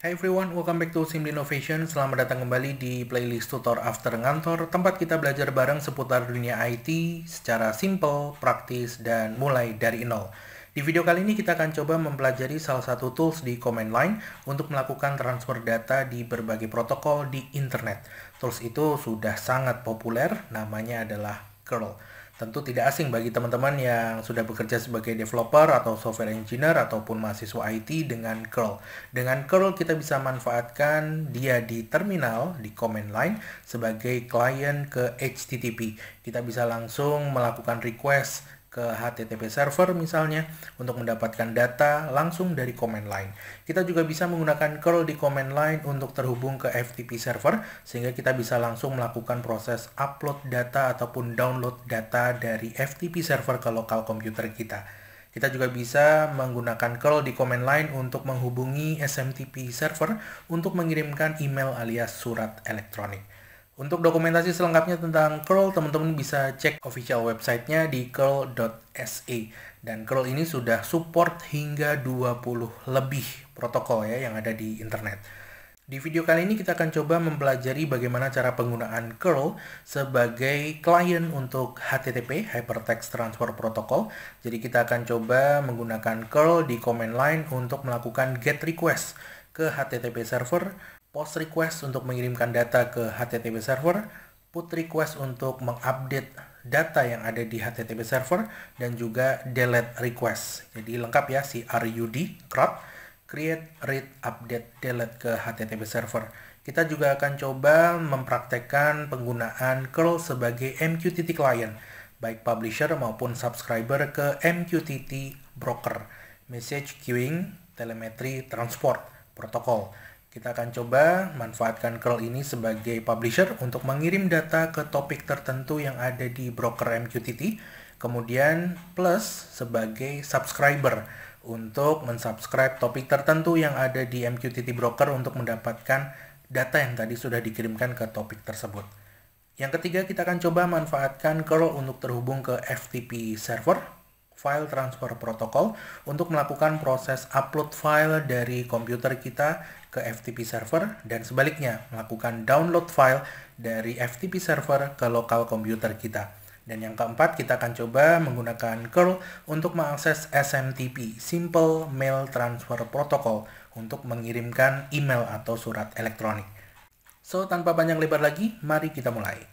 Hai everyone, welcome back to Simlin Innovation. Selamat datang kembali di playlist tutor after ngantor, tempat kita belajar bareng seputar dunia IT secara simple, praktis, dan mulai dari nol. Di video kali ini kita akan coba mempelajari salah satu tools di command line untuk melakukan transfer data di berbagai protokol di internet. Tools itu sudah sangat populer, namanya adalah curl tentu tidak asing bagi teman-teman yang sudah bekerja sebagai developer atau software engineer ataupun mahasiswa IT dengan curl. Dengan curl kita bisa manfaatkan dia di terminal, di command line sebagai client ke HTTP. Kita bisa langsung melakukan request ke HTTP server misalnya untuk mendapatkan data langsung dari command line. Kita juga bisa menggunakan curl di command line untuk terhubung ke FTP server sehingga kita bisa langsung melakukan proses upload data ataupun download data dari FTP server ke lokal komputer kita. Kita juga bisa menggunakan curl di command line untuk menghubungi SMTP server untuk mengirimkan email alias surat elektronik. Untuk dokumentasi selengkapnya tentang curl, teman-teman bisa cek official websitenya di curl.se. Dan curl ini sudah support hingga 20 lebih protokol ya yang ada di internet. Di video kali ini kita akan coba mempelajari bagaimana cara penggunaan curl sebagai klien untuk HTTP, Hypertext Transfer Protocol. Jadi kita akan coba menggunakan curl di command line untuk melakukan get request ke HTTP server post request untuk mengirimkan data ke HTTP server, put request untuk mengupdate data yang ada di HTTP server, dan juga delete request. Jadi lengkap ya si RUD, CRUD, create, read, update, delete ke HTTP server. Kita juga akan coba mempraktekkan penggunaan curl sebagai MQTT client, baik publisher maupun subscriber ke MQTT broker, message queuing, telemetry, transport, protokol. Kita akan coba manfaatkan curl ini sebagai publisher untuk mengirim data ke topik tertentu yang ada di broker MQTT, kemudian plus sebagai subscriber untuk mensubscribe topik tertentu yang ada di MQTT broker untuk mendapatkan data yang tadi sudah dikirimkan ke topik tersebut. Yang ketiga, kita akan coba manfaatkan curl untuk terhubung ke FTP server, file transfer protocol, untuk melakukan proses upload file dari komputer kita ke FTP server dan sebaliknya melakukan download file dari FTP server ke lokal komputer kita. Dan yang keempat, kita akan coba menggunakan curl untuk mengakses SMTP, Simple Mail Transfer Protocol, untuk mengirimkan email atau surat elektronik. So, tanpa panjang lebar lagi, mari kita mulai.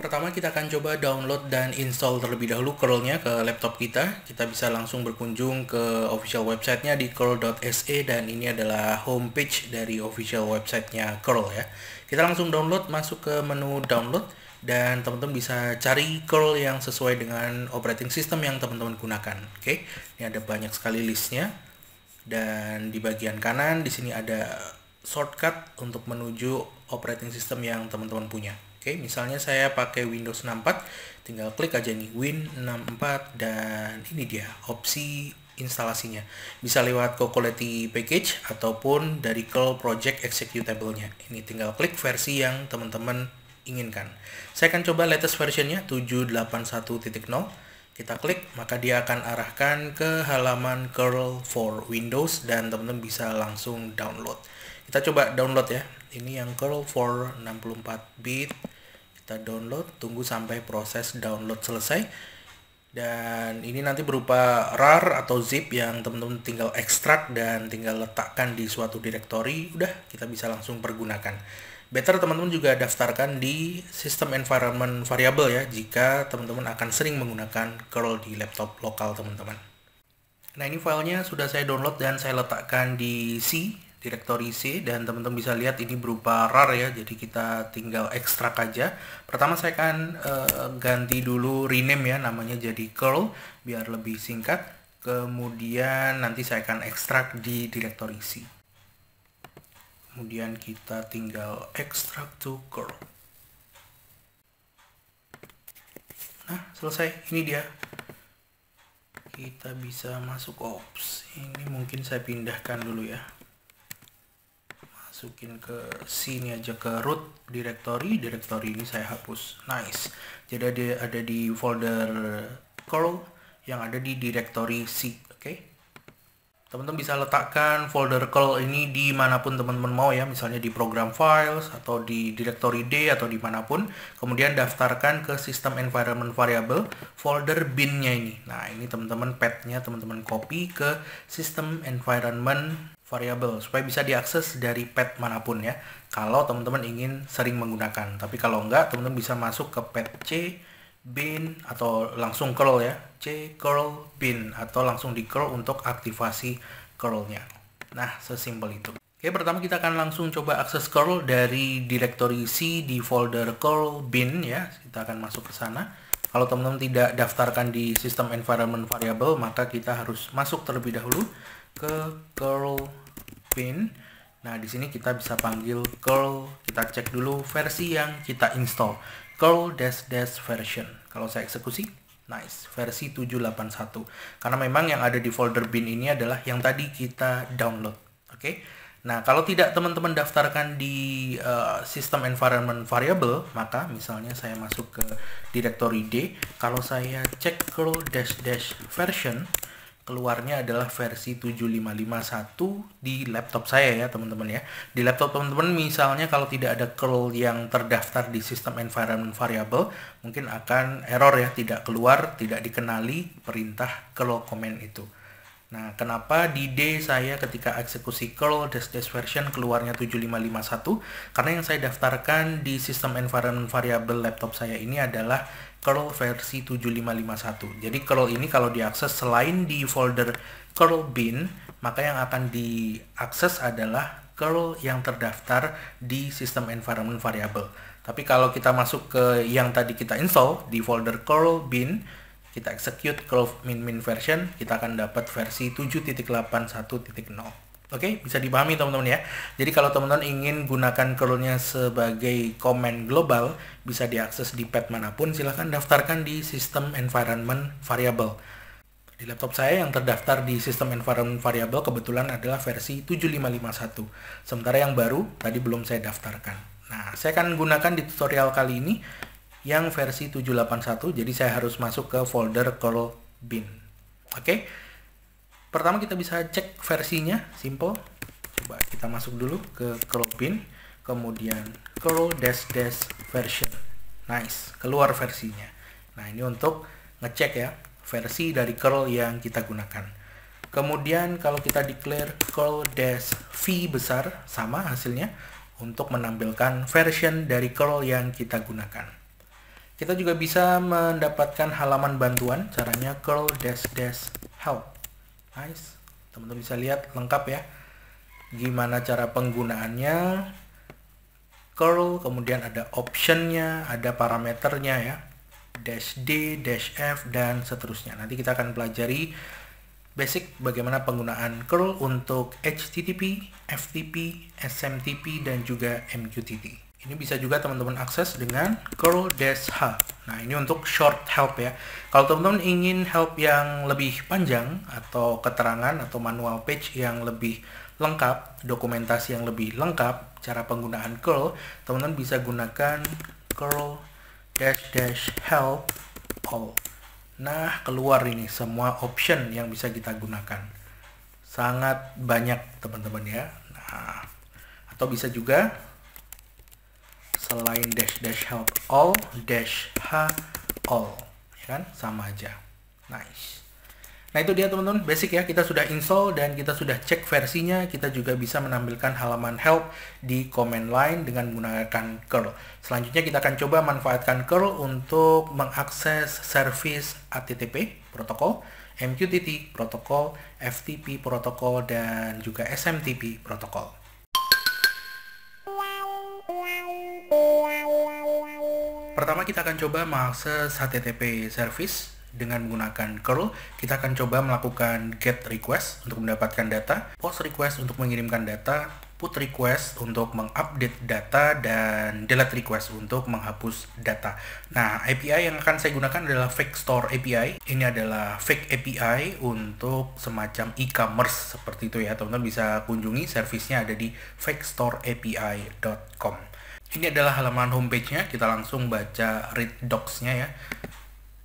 Pertama kita akan coba download dan install terlebih dahulu curlnya ke laptop kita. Kita bisa langsung berkunjung ke official websitenya di curl.se dan ini adalah homepage dari official websitenya curl ya. Kita langsung download masuk ke menu download dan teman-teman bisa cari curl yang sesuai dengan operating system yang teman-teman gunakan. Oke, ini ada banyak sekali listnya dan di bagian kanan di sini ada shortcut untuk menuju operating system yang teman-teman punya. Oke, misalnya saya pakai Windows 64, tinggal klik aja nih Win64 dan ini dia opsi instalasinya. Bisa lewat Cocolety Package ataupun dari curl project executable-nya. Ini tinggal klik versi yang teman-teman inginkan. Saya akan coba latest versionnya 781.0. Kita klik, maka dia akan arahkan ke halaman curl for Windows dan teman-teman bisa langsung download. Kita coba download ya. Ini yang curl for 64 bit kita download tunggu sampai proses download selesai dan ini nanti berupa rar atau zip yang teman-teman tinggal ekstrak dan tinggal letakkan di suatu direktori udah kita bisa langsung pergunakan better teman-teman juga daftarkan di sistem environment variable ya jika teman-teman akan sering menggunakan curl di laptop lokal teman-teman nah ini filenya sudah saya download dan saya letakkan di C direktori C dan teman-teman bisa lihat ini berupa rar ya jadi kita tinggal ekstrak aja pertama saya akan uh, ganti dulu rename ya namanya jadi curl biar lebih singkat kemudian nanti saya akan ekstrak di direktori C kemudian kita tinggal ekstrak to curl nah selesai ini dia kita bisa masuk ops ini mungkin saya pindahkan dulu ya masukin ke sini aja ke root directory directory ini saya hapus nice jadi ada ada di folder curl yang ada di directory C oke okay? teman-teman bisa letakkan folder curl ini dimanapun teman-teman mau ya misalnya di program files atau di directory D atau dimanapun kemudian daftarkan ke system environment variable folder binnya ini nah ini teman-teman petnya teman-teman copy ke system environment variable supaya bisa diakses dari pad manapun ya kalau teman-teman ingin sering menggunakan tapi kalau enggak teman-teman bisa masuk ke pad C bin atau langsung curl ya C curl bin atau langsung di curl untuk aktivasi curlnya nah sesimpel itu Oke, pertama kita akan langsung coba akses curl dari direktori C di folder curl bin ya. Kita akan masuk ke sana. Kalau teman-teman tidak daftarkan di sistem environment variable, maka kita harus masuk terlebih dahulu ke curl pin. Nah, di sini kita bisa panggil curl, kita cek dulu versi yang kita install. curl dash dash version. Kalau saya eksekusi, nice, versi 781. Karena memang yang ada di folder bin ini adalah yang tadi kita download. Oke. Okay? Nah, kalau tidak teman-teman daftarkan di uh, sistem environment variable, maka misalnya saya masuk ke directory D, kalau saya cek curl dash dash version, keluarnya adalah versi 7551 di laptop saya ya teman-teman ya. Di laptop teman-teman misalnya kalau tidak ada curl yang terdaftar di sistem environment variable, mungkin akan error ya, tidak keluar, tidak dikenali perintah curl command itu. Nah, kenapa di D saya ketika eksekusi curl dash dash version keluarnya 7551? Karena yang saya daftarkan di sistem environment variable laptop saya ini adalah curl versi 7551. Jadi curl ini kalau diakses selain di folder curl bin, maka yang akan diakses adalah curl yang terdaftar di sistem environment variable. Tapi kalau kita masuk ke yang tadi kita install di folder curl bin, kita execute curl min min version, kita akan dapat versi 7.81.0. Oke, okay? bisa dipahami teman-teman ya. Jadi kalau teman-teman ingin gunakan curlnya sebagai command global, bisa diakses di pad manapun, silahkan daftarkan di sistem Environment Variable. Di laptop saya yang terdaftar di sistem Environment Variable kebetulan adalah versi 7551. Sementara yang baru tadi belum saya daftarkan. Nah, saya akan gunakan di tutorial kali ini yang versi 781, jadi saya harus masuk ke folder curl bin. Oke, okay? Pertama kita bisa cek versinya, simple. Coba kita masuk dulu ke Cropin, kemudian curl dash dash version. Nice, keluar versinya. Nah, ini untuk ngecek ya versi dari curl yang kita gunakan. Kemudian kalau kita declare curl dash v besar sama hasilnya untuk menampilkan version dari curl yang kita gunakan. Kita juga bisa mendapatkan halaman bantuan, caranya curl dash dash help nice teman-teman bisa lihat lengkap ya gimana cara penggunaannya curl kemudian ada optionnya ada parameternya ya dash d dash f dan seterusnya nanti kita akan pelajari basic bagaimana penggunaan curl untuk http ftp smtp dan juga mqtt ini bisa juga teman-teman akses dengan curl dash h Nah, ini untuk short help ya. Kalau teman-teman ingin help yang lebih panjang atau keterangan atau manual page yang lebih lengkap, dokumentasi yang lebih lengkap, cara penggunaan curl, teman-teman bisa gunakan curl dash dash help all. Nah, keluar ini semua option yang bisa kita gunakan. Sangat banyak teman-teman ya. Nah, atau bisa juga selain dash dash help all dash h all ya kan sama aja nice nah itu dia teman-teman basic ya kita sudah install dan kita sudah cek versinya kita juga bisa menampilkan halaman help di command line dengan menggunakan curl selanjutnya kita akan coba manfaatkan curl untuk mengakses service HTTP protokol MQTT protokol FTP protokol dan juga SMTP protokol Pertama kita akan coba mengakses HTTP service dengan menggunakan curl. Kita akan coba melakukan get request untuk mendapatkan data, post request untuk mengirimkan data, put request untuk mengupdate data, dan delete request untuk menghapus data. Nah, API yang akan saya gunakan adalah fake store API. Ini adalah fake API untuk semacam e-commerce seperti itu ya. Teman-teman bisa kunjungi, servisnya ada di fakestoreapi.com. Ini adalah halaman homepage-nya. Kita langsung baca read docs-nya ya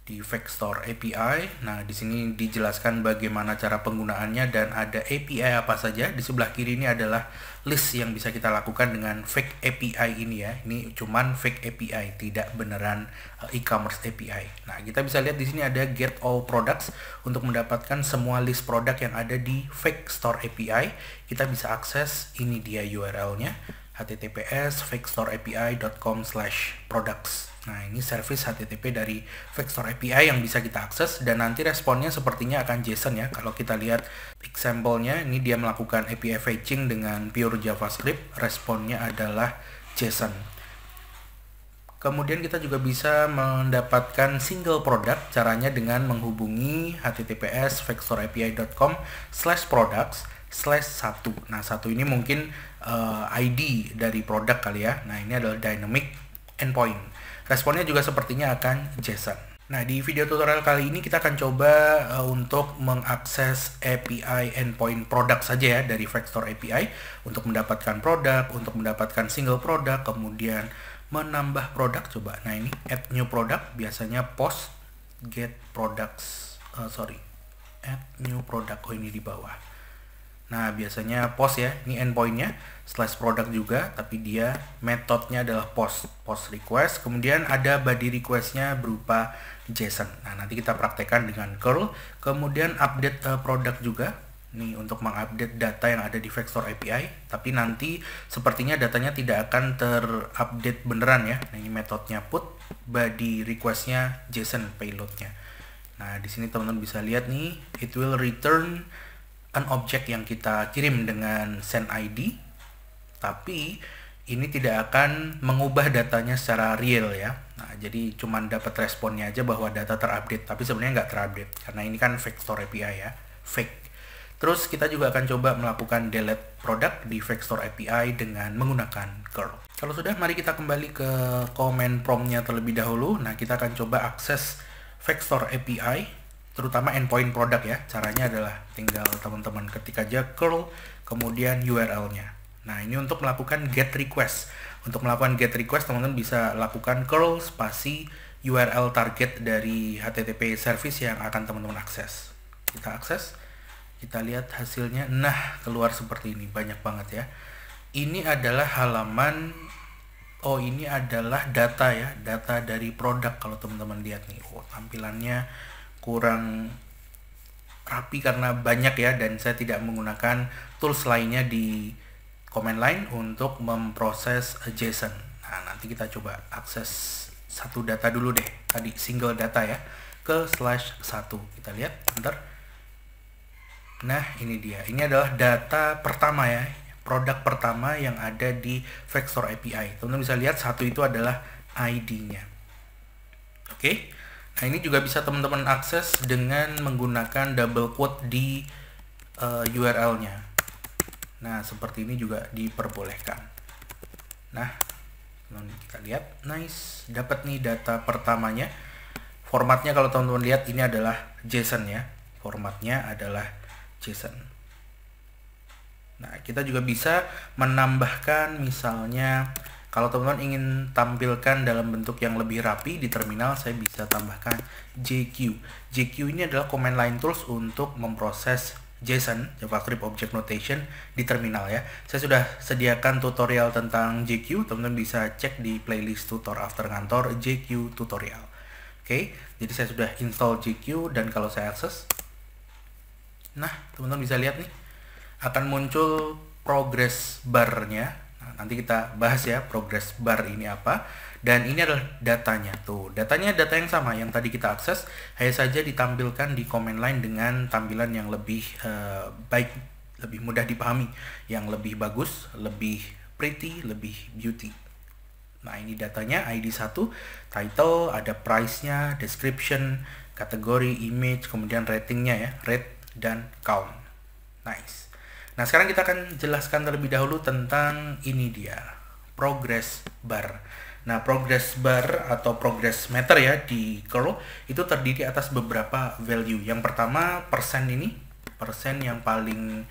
di Vector API. Nah, di sini dijelaskan bagaimana cara penggunaannya dan ada API apa saja. Di sebelah kiri ini adalah list yang bisa kita lakukan dengan fake API ini ya. Ini cuman fake API, tidak beneran uh, e-commerce API. Nah, kita bisa lihat di sini ada get all products untuk mendapatkan semua list produk yang ada di fake store API. Kita bisa akses ini dia URL-nya https vectorapi.com slash products Nah, ini service HTTP dari Vector API yang bisa kita akses dan nanti responnya sepertinya akan JSON ya. Kalau kita lihat example-nya, ini dia melakukan API fetching dengan pure JavaScript, responnya adalah JSON. Kemudian kita juga bisa mendapatkan single product caranya dengan menghubungi https vectorapi.com slash products slash satu. Nah, satu ini mungkin uh, eh, ID dari produk kali ya. Nah, ini adalah dynamic endpoint. Responnya juga sepertinya akan JSON. Nah, di video tutorial kali ini kita akan coba uh, untuk mengakses API endpoint produk saja ya dari Vector API untuk mendapatkan produk, untuk mendapatkan single produk, kemudian menambah produk coba. Nah, ini add new product biasanya post get products uh, sorry add new product oh ini di bawah Nah, biasanya post ya, ini endpointnya, slash product juga, tapi dia metodenya adalah post post request. Kemudian ada body requestnya berupa JSON. Nah, nanti kita praktekkan dengan curl. Kemudian update uh, product juga, nih untuk mengupdate data yang ada di Vector API. Tapi nanti sepertinya datanya tidak akan terupdate beneran ya. Nah, ini metodenya put, body requestnya JSON payloadnya. Nah, di sini teman-teman bisa lihat nih, it will return an object yang kita kirim dengan send ID tapi ini tidak akan mengubah datanya secara real ya nah, jadi cuma dapat responnya aja bahwa data terupdate tapi sebenarnya nggak terupdate karena ini kan fake store API ya fake terus kita juga akan coba melakukan delete product di fake store API dengan menggunakan curl kalau sudah mari kita kembali ke komen promptnya terlebih dahulu nah kita akan coba akses fake store API terutama endpoint produk ya. Caranya adalah tinggal teman-teman ketik aja curl kemudian URL-nya. Nah, ini untuk melakukan get request. Untuk melakukan get request, teman-teman bisa lakukan curl spasi URL target dari HTTP service yang akan teman-teman akses. Kita akses, kita lihat hasilnya. Nah, keluar seperti ini, banyak banget ya. Ini adalah halaman oh ini adalah data ya, data dari produk kalau teman-teman lihat nih. Oh, tampilannya kurang rapi karena banyak ya dan saya tidak menggunakan tools lainnya di command line untuk memproses JSON. Nah, nanti kita coba akses satu data dulu deh. Tadi single data ya ke slash satu Kita lihat, ntar. Nah, ini dia. Ini adalah data pertama ya, produk pertama yang ada di Vector API. Teman-teman bisa lihat satu itu adalah ID-nya. Oke. Nah ini juga bisa teman-teman akses dengan menggunakan double quote di uh, eh, URL-nya. Nah seperti ini juga diperbolehkan. Nah kita lihat, nice, dapat nih data pertamanya. Formatnya kalau teman-teman lihat ini adalah JSON ya. Formatnya adalah JSON. Nah kita juga bisa menambahkan misalnya kalau teman-teman ingin tampilkan dalam bentuk yang lebih rapi di terminal, saya bisa tambahkan JQ. JQ ini adalah command line tools untuk memproses JSON, JavaScript Object Notation di terminal ya. Saya sudah sediakan tutorial tentang JQ, teman-teman bisa cek di playlist tutor after kantor JQ tutorial. Oke, jadi saya sudah install JQ dan kalau saya akses, nah teman-teman bisa lihat nih, akan muncul progress bar-nya nanti kita bahas ya progress bar ini apa dan ini adalah datanya tuh datanya data yang sama yang tadi kita akses hanya saja ditampilkan di command line dengan tampilan yang lebih uh, baik lebih mudah dipahami yang lebih bagus lebih pretty lebih beauty nah ini datanya ID 1 title ada price nya description kategori image kemudian ratingnya ya rate dan count nice Nah, sekarang kita akan jelaskan terlebih dahulu tentang ini dia, progress bar. Nah, progress bar atau progress meter ya di curl itu terdiri atas beberapa value. Yang pertama persen ini, persen yang paling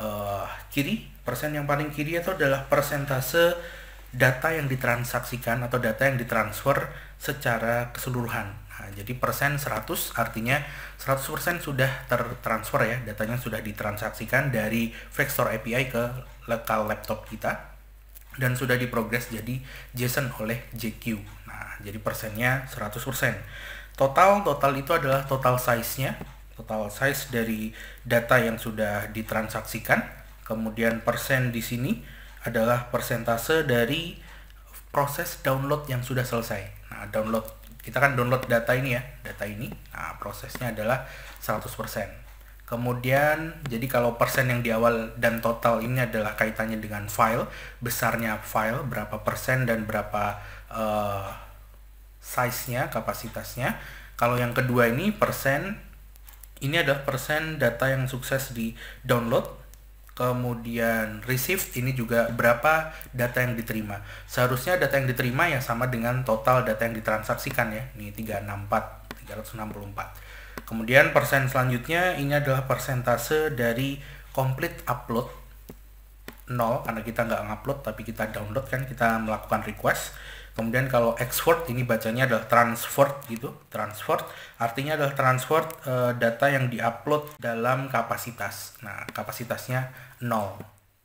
uh, kiri, persen yang paling kiri itu adalah persentase data yang ditransaksikan atau data yang ditransfer secara keseluruhan. Nah, jadi persen 100 artinya 100% sudah tertransfer ya, datanya sudah ditransaksikan dari Vector API ke lokal laptop kita dan sudah diprogres jadi JSON oleh JQ. Nah, jadi persennya 100%. Total total itu adalah total size-nya, total size dari data yang sudah ditransaksikan. Kemudian persen di sini adalah persentase dari proses download yang sudah selesai. Nah, download kita kan download data ini ya data ini nah prosesnya adalah 100% kemudian jadi kalau persen yang di awal dan total ini adalah kaitannya dengan file besarnya file berapa persen dan berapa uh, size-nya kapasitasnya kalau yang kedua ini persen ini adalah persen data yang sukses di download kemudian received ini juga berapa data yang diterima. Seharusnya data yang diterima ya sama dengan total data yang ditransaksikan ya. Ini 364, 364. Kemudian persen selanjutnya ini adalah persentase dari complete upload 0 karena kita nggak ngupload tapi kita download kan kita melakukan request Kemudian kalau export ini bacanya adalah transport gitu, transport artinya adalah transport uh, data yang diupload dalam kapasitas. Nah, kapasitasnya 0.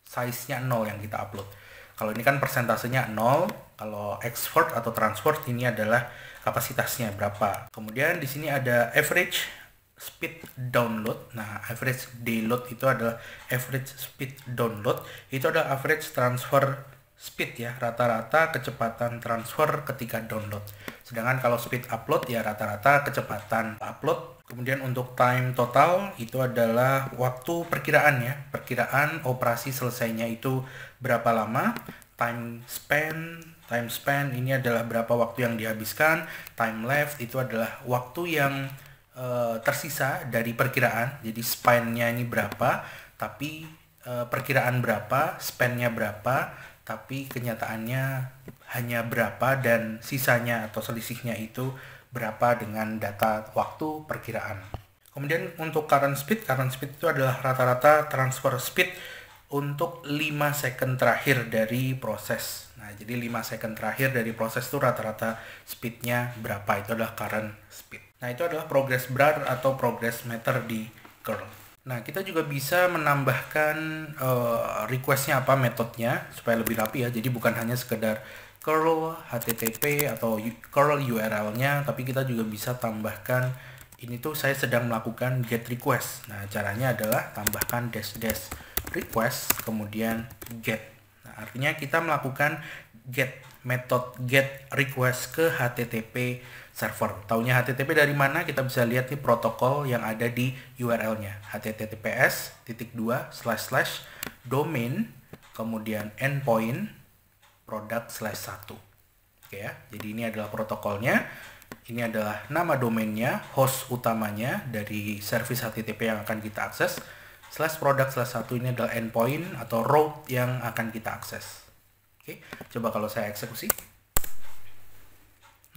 Size-nya 0 yang kita upload. Kalau ini kan persentasenya 0, kalau export atau transport ini adalah kapasitasnya berapa. Kemudian di sini ada average speed download. Nah, average download itu adalah average speed download. Itu adalah average transfer speed ya rata-rata kecepatan transfer ketika download sedangkan kalau speed upload ya rata-rata kecepatan upload kemudian untuk time total itu adalah waktu perkiraan ya perkiraan operasi selesainya itu berapa lama time span time span ini adalah berapa waktu yang dihabiskan time left itu adalah waktu yang e, tersisa dari perkiraan jadi span nya ini berapa tapi e, perkiraan berapa span nya berapa tapi kenyataannya hanya berapa dan sisanya atau selisihnya itu berapa dengan data waktu perkiraan. Kemudian untuk current speed, current speed itu adalah rata-rata transfer speed untuk 5 second terakhir dari proses. Nah, jadi 5 second terakhir dari proses itu rata-rata speednya berapa. Itu adalah current speed. Nah, itu adalah progress bar atau progress meter di curl. Nah, kita juga bisa menambahkan uh, requestnya apa metodenya supaya lebih rapi ya. Jadi bukan hanya sekedar curl http atau curl URL-nya, tapi kita juga bisa tambahkan ini tuh saya sedang melakukan get request. Nah, caranya adalah tambahkan dash dash request kemudian get. Nah, artinya kita melakukan get metode get request ke http server. Taunya HTTP dari mana? Kita bisa lihat nih protokol yang ada di URL-nya. https titik dua slash slash domain kemudian endpoint product slash satu. Oke ya. Jadi ini adalah protokolnya. Ini adalah nama domainnya, host utamanya dari service HTTP yang akan kita akses. Slash product slash satu ini adalah endpoint atau route yang akan kita akses. Oke, coba kalau saya eksekusi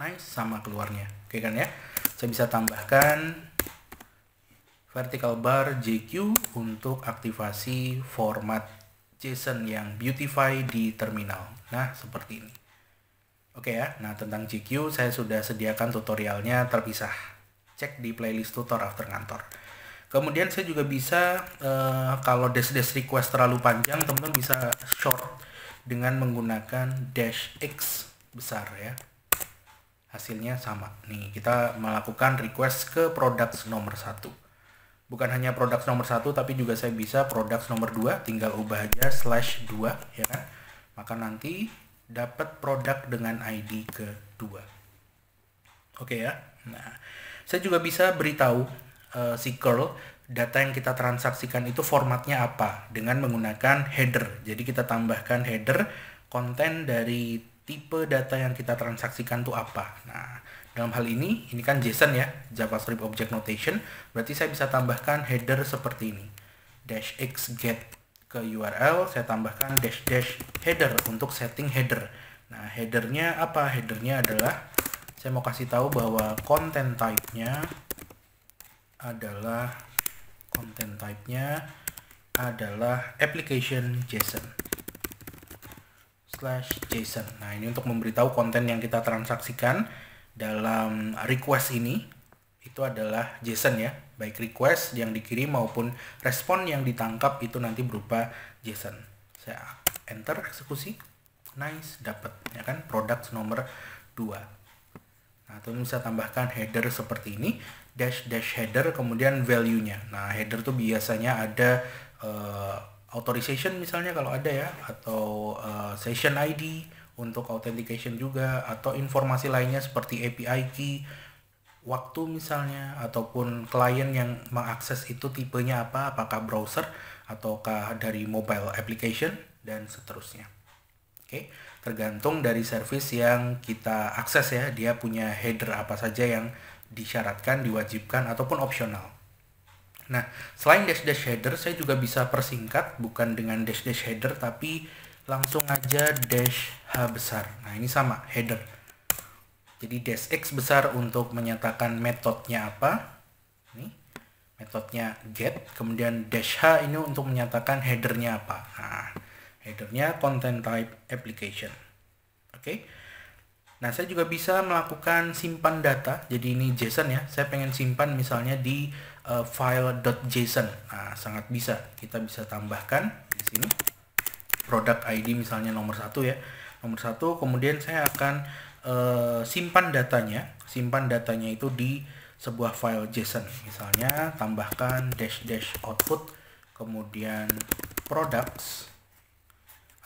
naik sama keluarnya oke kan ya saya bisa tambahkan vertical bar JQ untuk aktivasi format JSON yang beautify di terminal nah seperti ini oke ya nah tentang JQ saya sudah sediakan tutorialnya terpisah cek di playlist tutor after ngantor. kemudian saya juga bisa uh, kalau dash dash request terlalu panjang teman-teman bisa short dengan menggunakan dash x besar ya hasilnya sama. Nih, kita melakukan request ke products nomor satu. Bukan hanya products nomor satu, tapi juga saya bisa products nomor dua. Tinggal ubah aja slash dua, ya kan? Maka nanti dapat produk dengan ID ke kedua. Oke okay, ya. Nah, saya juga bisa beritahu uh, si curl data yang kita transaksikan itu formatnya apa dengan menggunakan header. Jadi kita tambahkan header konten dari tipe data yang kita transaksikan itu apa. Nah, dalam hal ini, ini kan JSON ya, JavaScript Object Notation, berarti saya bisa tambahkan header seperti ini. Dash X get ke URL, saya tambahkan dash dash header untuk setting header. Nah, headernya apa? Headernya adalah, saya mau kasih tahu bahwa content type-nya adalah, content type-nya adalah application JSON slash JSON. Nah ini untuk memberitahu konten yang kita transaksikan dalam request ini itu adalah JSON ya baik request yang dikirim maupun respon yang ditangkap itu nanti berupa JSON saya enter eksekusi nice dapat ya kan product nomor 2 nah itu bisa tambahkan header seperti ini dash dash header kemudian value nya nah header tuh biasanya ada eh, authorization misalnya kalau ada ya atau uh, session ID untuk authentication juga atau informasi lainnya seperti API key waktu misalnya ataupun klien yang mengakses itu tipenya apa apakah browser ataukah dari mobile application dan seterusnya oke okay? tergantung dari service yang kita akses ya dia punya header apa saja yang disyaratkan diwajibkan ataupun opsional Nah, selain dash dash header, saya juga bisa persingkat bukan dengan dash dash header tapi langsung aja dash h besar. Nah, ini sama header. Jadi dash x besar untuk menyatakan metodenya apa? Ini metodenya get, kemudian dash h ini untuk menyatakan headernya apa. Nah, headernya content type application. Oke. Okay? Nah, saya juga bisa melakukan simpan data. Jadi ini JSON ya. Saya pengen simpan misalnya di uh, eh, file.json. Nah, sangat bisa kita bisa tambahkan di sini produk ID misalnya nomor satu ya. Nomor satu, kemudian saya akan uh, simpan datanya. Simpan datanya itu di sebuah file JSON. Misalnya tambahkan dash dash output, kemudian products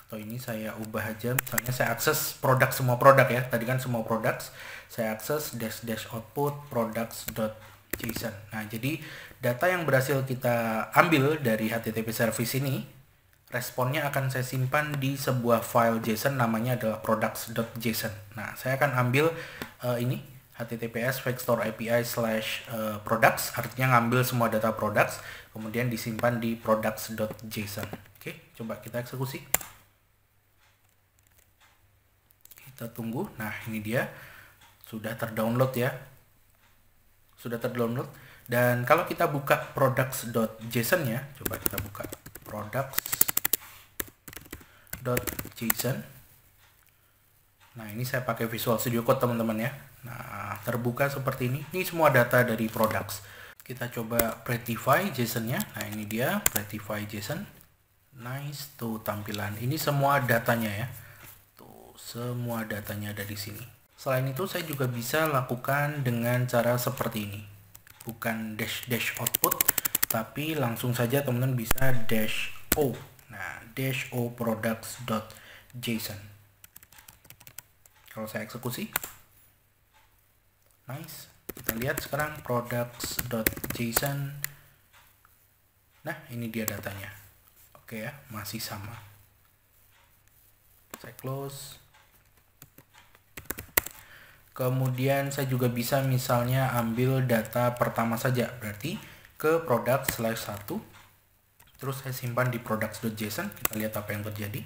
atau ini saya ubah aja misalnya saya akses produk semua produk ya tadi kan semua products saya akses dash dash output products dot JSON. Nah, jadi data yang berhasil kita ambil dari HTTP service ini, responnya akan saya simpan di sebuah file JSON namanya adalah products.json. Nah, saya akan ambil uh, ini https vector api slash eh, products artinya ngambil semua data products kemudian disimpan di products.json oke coba kita eksekusi kita tunggu nah ini dia sudah terdownload ya sudah terdownload dan kalau kita buka products.json ya coba kita buka products.json nah ini saya pakai Visual Studio Code teman-teman ya nah terbuka seperti ini ini semua data dari products kita coba pretify JSON-nya nah ini dia pretify JSON nice tuh tampilan ini semua datanya ya tuh semua datanya ada di sini Selain itu saya juga bisa lakukan dengan cara seperti ini. Bukan dash dash output, tapi langsung saja teman-teman bisa dash o. Nah, dash o products.json. Kalau saya eksekusi, nice. Kita lihat sekarang products.json. Nah, ini dia datanya. Oke ya, masih sama. Saya close. Kemudian saya juga bisa misalnya ambil data pertama saja, berarti ke produk slash 1. Terus saya simpan di products.json, kita lihat apa yang terjadi.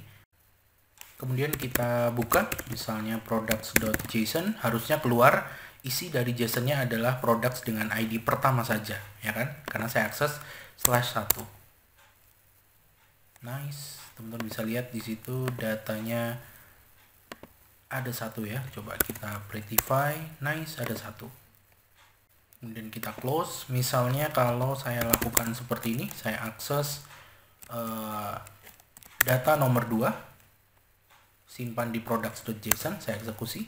Kemudian kita buka, misalnya products.json, harusnya keluar isi dari json adalah products dengan ID pertama saja, ya kan? Karena saya akses slash 1. Nice, teman-teman bisa lihat di situ datanya ada satu ya coba kita prettify nice ada satu kemudian kita close misalnya kalau saya lakukan seperti ini saya akses uh, data nomor 2 simpan di products.json saya eksekusi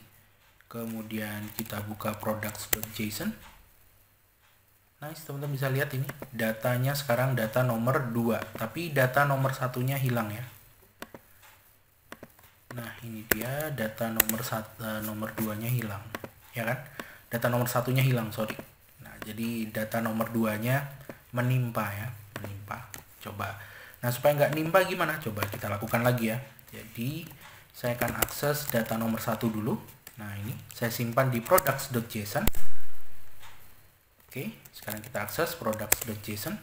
kemudian kita buka products.json Nice, teman-teman bisa lihat ini datanya sekarang data nomor 2, tapi data nomor satunya hilang ya nah ini dia data nomor satu eh, nomor duanya hilang ya kan data nomor satunya hilang sorry nah jadi data nomor nya menimpa ya menimpa coba nah supaya nggak nimpa gimana coba kita lakukan lagi ya jadi saya akan akses data nomor satu dulu nah ini saya simpan di products.json oke sekarang kita akses products.json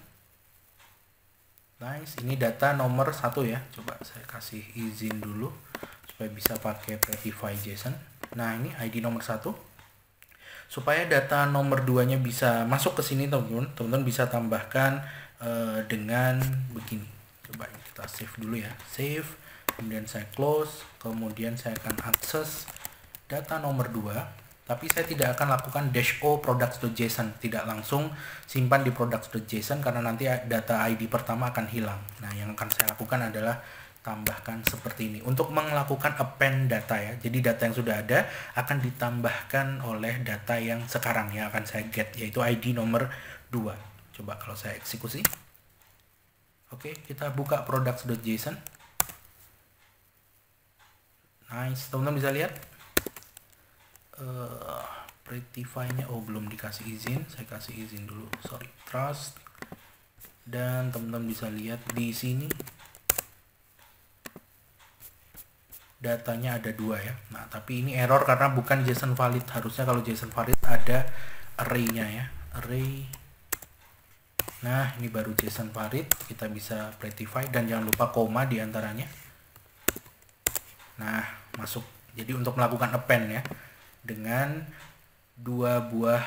nice ini data nomor satu ya coba saya kasih izin dulu supaya bisa pakai petify JSON. Nah, ini ID nomor satu. Supaya data nomor 2-nya bisa masuk ke sini, teman-teman, teman-teman bisa tambahkan uh, dengan begini. Coba kita save dulu ya. Save, kemudian saya close, kemudian saya akan akses data nomor 2 tapi saya tidak akan lakukan dash o products.json tidak langsung simpan di products.json karena nanti data ID pertama akan hilang nah yang akan saya lakukan adalah tambahkan seperti ini untuk melakukan append data ya jadi data yang sudah ada akan ditambahkan oleh data yang sekarang ya akan saya get yaitu ID nomor 2 coba kalau saya eksekusi oke kita buka products.json nice teman-teman bisa lihat uh, eh, fine nya oh belum dikasih izin saya kasih izin dulu sorry trust dan teman-teman bisa lihat di sini datanya ada dua ya nah tapi ini error karena bukan JSON valid harusnya kalau JSON valid ada array-nya ya array nah ini baru JSON valid kita bisa prettify dan jangan lupa koma di antaranya. nah masuk jadi untuk melakukan append ya dengan dua buah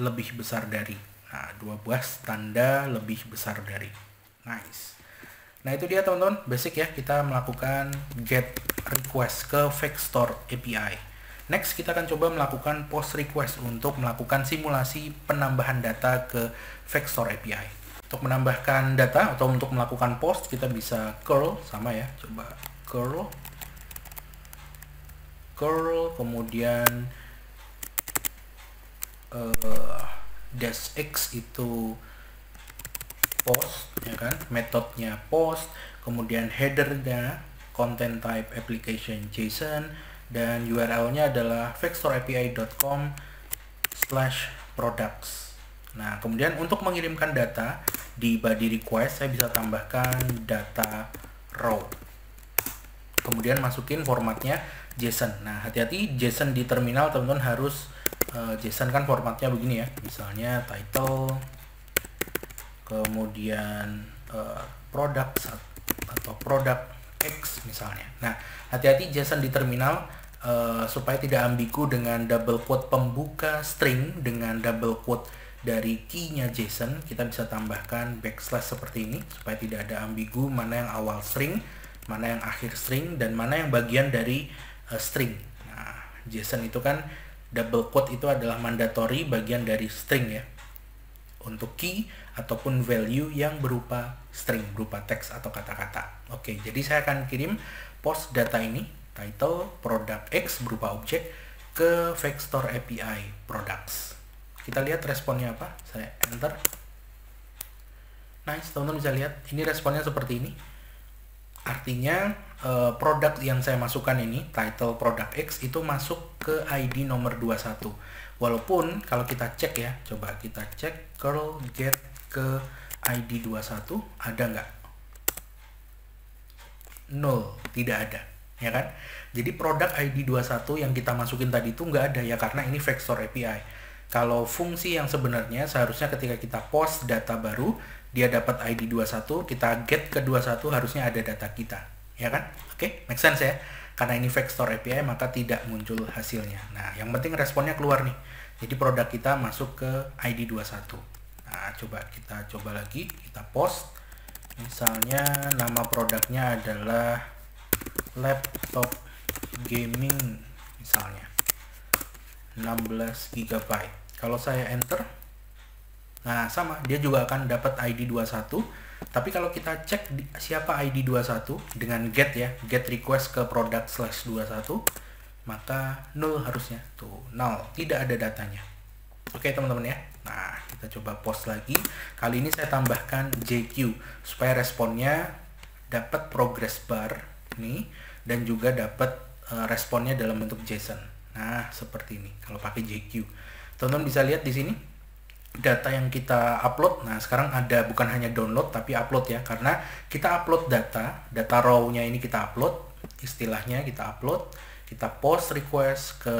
lebih besar dari nah dua buah tanda lebih besar dari nice Nah itu dia teman-teman, basic ya kita melakukan get request ke fake store API. Next kita akan coba melakukan post request untuk melakukan simulasi penambahan data ke fake store API. Untuk menambahkan data atau untuk melakukan post kita bisa curl sama ya, coba curl curl kemudian uh, dash x itu post ya kan metodenya post kemudian headernya content type application JSON dan URL-nya adalah vectorapi.com slash products nah kemudian untuk mengirimkan data di body request saya bisa tambahkan data row kemudian masukin formatnya JSON nah hati-hati JSON di terminal teman-teman harus uh, JSON kan formatnya begini ya misalnya title kemudian uh, produk atau produk X misalnya. Nah, hati-hati JSON di terminal uh, supaya tidak ambigu dengan double quote pembuka string dengan double quote dari key-nya JSON, kita bisa tambahkan backslash seperti ini supaya tidak ada ambigu mana yang awal string, mana yang akhir string dan mana yang bagian dari uh, string. Nah, JSON itu kan double quote itu adalah mandatory bagian dari string ya untuk key ataupun value yang berupa string, berupa teks atau kata-kata. Oke, jadi saya akan kirim post data ini, title product X berupa objek, ke vector API products. Kita lihat responnya apa, saya enter. Nice, teman-teman bisa lihat, ini responnya seperti ini. Artinya, eh, produk yang saya masukkan ini, title product X, itu masuk ke ID nomor 21 Walaupun kalau kita cek ya, coba kita cek curl get ke ID 21 ada nggak? No, tidak ada, ya kan? Jadi produk ID 21 yang kita masukin tadi itu nggak ada ya karena ini vector API. Kalau fungsi yang sebenarnya seharusnya ketika kita post data baru, dia dapat ID 21, kita get ke 21 harusnya ada data kita, ya kan? Oke, okay? make sense ya? Karena ini vector API maka tidak muncul hasilnya. Nah, yang penting responnya keluar nih. Jadi produk kita masuk ke ID 21. Nah, coba kita coba lagi, kita post. Misalnya nama produknya adalah laptop gaming misalnya 16 GB. Kalau saya enter, nah sama, dia juga akan dapat ID 21. Tapi kalau kita cek siapa ID 21 dengan get ya, get request ke product slash 21, maka nol harusnya tuh nol tidak ada datanya oke teman-teman ya nah kita coba post lagi kali ini saya tambahkan JQ supaya responnya dapat progress bar nih dan juga dapat uh, responnya dalam bentuk JSON nah seperti ini kalau pakai JQ teman-teman bisa lihat di sini data yang kita upload. Nah, sekarang ada bukan hanya download tapi upload ya karena kita upload data, data raw-nya ini kita upload, istilahnya kita upload kita post request ke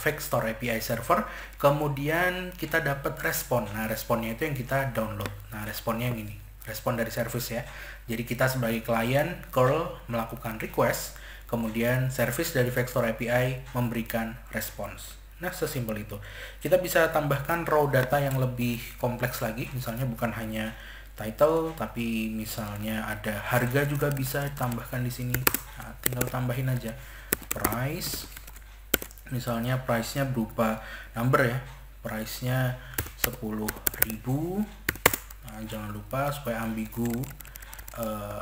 fake store API server, kemudian kita dapat respon. Nah, responnya itu yang kita download. Nah, responnya yang ini, respon dari service ya. Jadi kita sebagai klien curl melakukan request, kemudian service dari fake store API memberikan respons. Nah, sesimpel itu. Kita bisa tambahkan raw data yang lebih kompleks lagi, misalnya bukan hanya title tapi misalnya ada harga juga bisa tambahkan di sini. Nah, tinggal tambahin aja price misalnya price-nya berupa number ya price-nya 10.000 nah, jangan lupa supaya ambigu uh,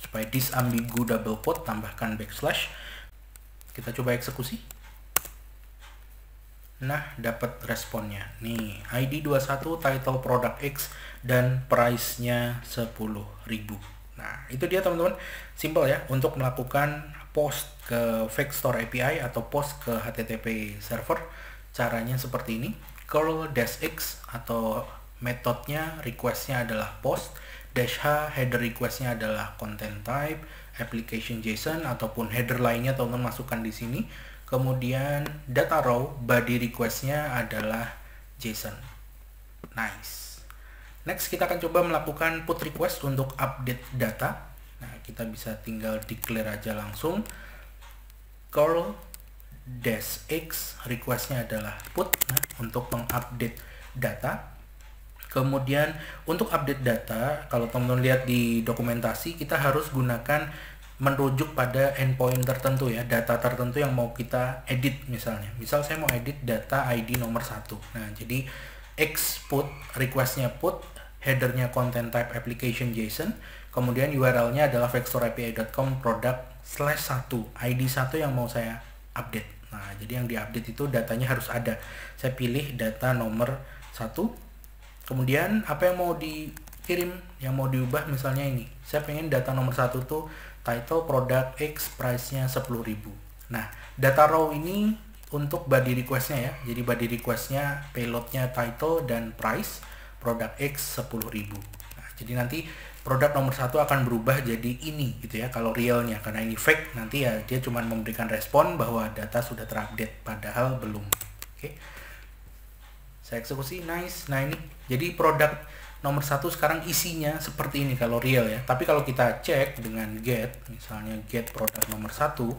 supaya disambigu double quote tambahkan backslash kita coba eksekusi nah dapat responnya nih ID 21 title product X dan price-nya 10.000 nah itu dia teman-teman simple ya untuk melakukan post ke fake store API atau post ke HTTP server caranya seperti ini curl dash x atau metodenya requestnya adalah post dash h header requestnya adalah content type application JSON ataupun header lainnya teman-teman masukkan di sini kemudian data row body requestnya adalah JSON nice next kita akan coba melakukan put request untuk update data Nah, kita bisa tinggal declare aja langsung curl dash x requestnya adalah put nah, untuk mengupdate data. Kemudian untuk update data, kalau teman-teman lihat di dokumentasi kita harus gunakan merujuk pada endpoint tertentu ya, data tertentu yang mau kita edit misalnya. Misal saya mau edit data ID nomor satu. Nah, jadi x put requestnya put, headernya content type application JSON, Kemudian URL-nya adalah vectorapi.com product slash 1, ID 1 yang mau saya update. Nah, jadi yang diupdate itu datanya harus ada. Saya pilih data nomor 1. Kemudian apa yang mau dikirim, yang mau diubah misalnya ini. Saya pengen data nomor 1 tuh title product X price-nya 10.000. Nah, data row ini untuk body request-nya ya. Jadi body request-nya payload-nya title dan price product X 10.000. Nah, jadi nanti produk nomor satu akan berubah jadi ini gitu ya kalau realnya karena ini fake nanti ya dia cuma memberikan respon bahwa data sudah terupdate padahal belum oke okay. saya eksekusi nice nah ini jadi produk nomor satu sekarang isinya seperti ini kalau real ya tapi kalau kita cek dengan get misalnya get produk nomor satu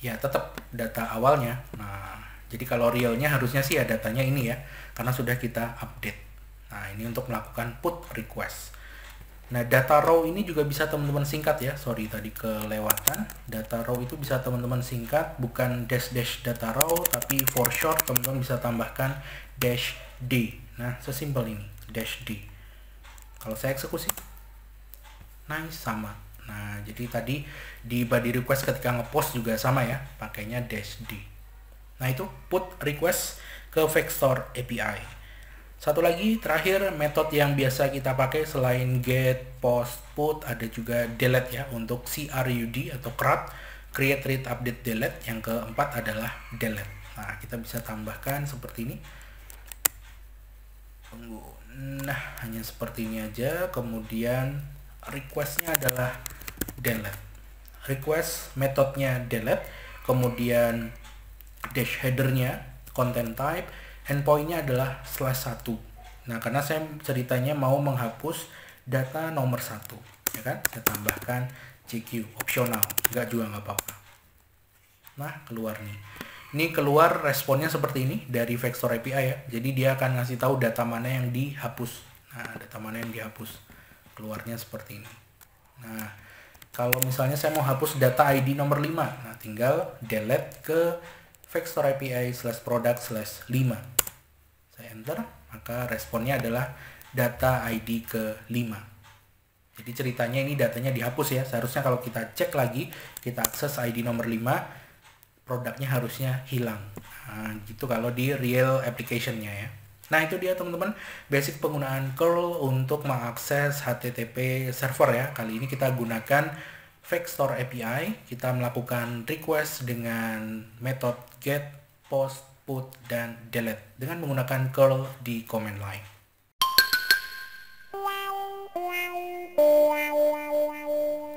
ya tetap data awalnya nah jadi kalau realnya harusnya sih ya datanya ini ya karena sudah kita update Nah, ini untuk melakukan put request. Nah, data row ini juga bisa teman-teman singkat ya. Sorry, tadi kelewatan. Data row itu bisa teman-teman singkat, bukan dash dash data row, tapi for short teman-teman bisa tambahkan dash D. Nah, sesimpel ini, dash D. Kalau saya eksekusi, nice, sama. Nah, jadi tadi di body request ketika ngepost juga sama ya, pakainya dash D. Nah, itu put request ke vector API. Satu lagi terakhir metode yang biasa kita pakai selain get, post, put ada juga delete ya untuk CRUD atau CRUD create, read, update, delete. Yang keempat adalah delete. Nah, kita bisa tambahkan seperti ini. Tunggu. Nah, hanya seperti ini aja. Kemudian requestnya adalah delete. Request metodenya delete. Kemudian dash headernya content type endpointnya adalah slash 1 nah karena saya ceritanya mau menghapus data nomor satu ya kan saya tambahkan CQ opsional nggak juga nggak apa-apa nah keluar nih ini keluar responnya seperti ini dari vector API ya jadi dia akan ngasih tahu data mana yang dihapus nah data mana yang dihapus keluarnya seperti ini nah kalau misalnya saya mau hapus data ID nomor 5 nah tinggal delete ke vector API slash product slash 5 enter maka responnya adalah data ID ke-5 jadi ceritanya ini datanya dihapus ya seharusnya kalau kita cek lagi kita akses ID nomor 5 produknya harusnya hilang nah, gitu kalau di real applicationnya ya Nah itu dia teman-teman basic penggunaan curl untuk mengakses HTTP server ya. Kali ini kita gunakan Fake Store API. Kita melakukan request dengan metode get post dan delete dengan menggunakan curl di command line.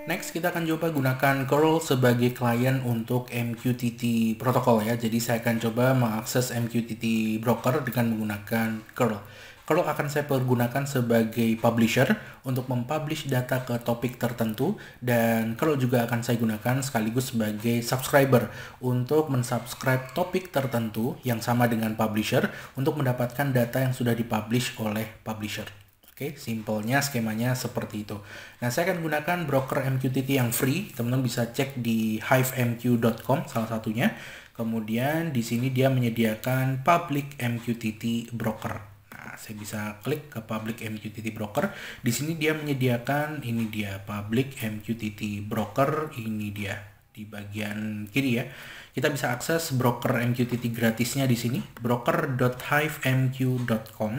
Next, kita akan coba gunakan curl sebagai klien untuk MQTT protokol ya. Jadi, saya akan coba mengakses MQTT broker dengan menggunakan curl kalau akan saya pergunakan sebagai publisher untuk mempublish data ke topik tertentu dan kalau juga akan saya gunakan sekaligus sebagai subscriber untuk mensubscribe topik tertentu yang sama dengan publisher untuk mendapatkan data yang sudah dipublish oleh publisher. Oke, okay, simpelnya skemanya seperti itu. Nah, saya akan gunakan broker MQTT yang free. Teman-teman bisa cek di hivemq.com salah satunya. Kemudian di sini dia menyediakan public MQTT broker saya bisa klik ke public MQTT broker di sini dia menyediakan ini dia public MQTT broker ini dia di bagian kiri ya kita bisa akses broker MQTT gratisnya di sini broker.hivemq.com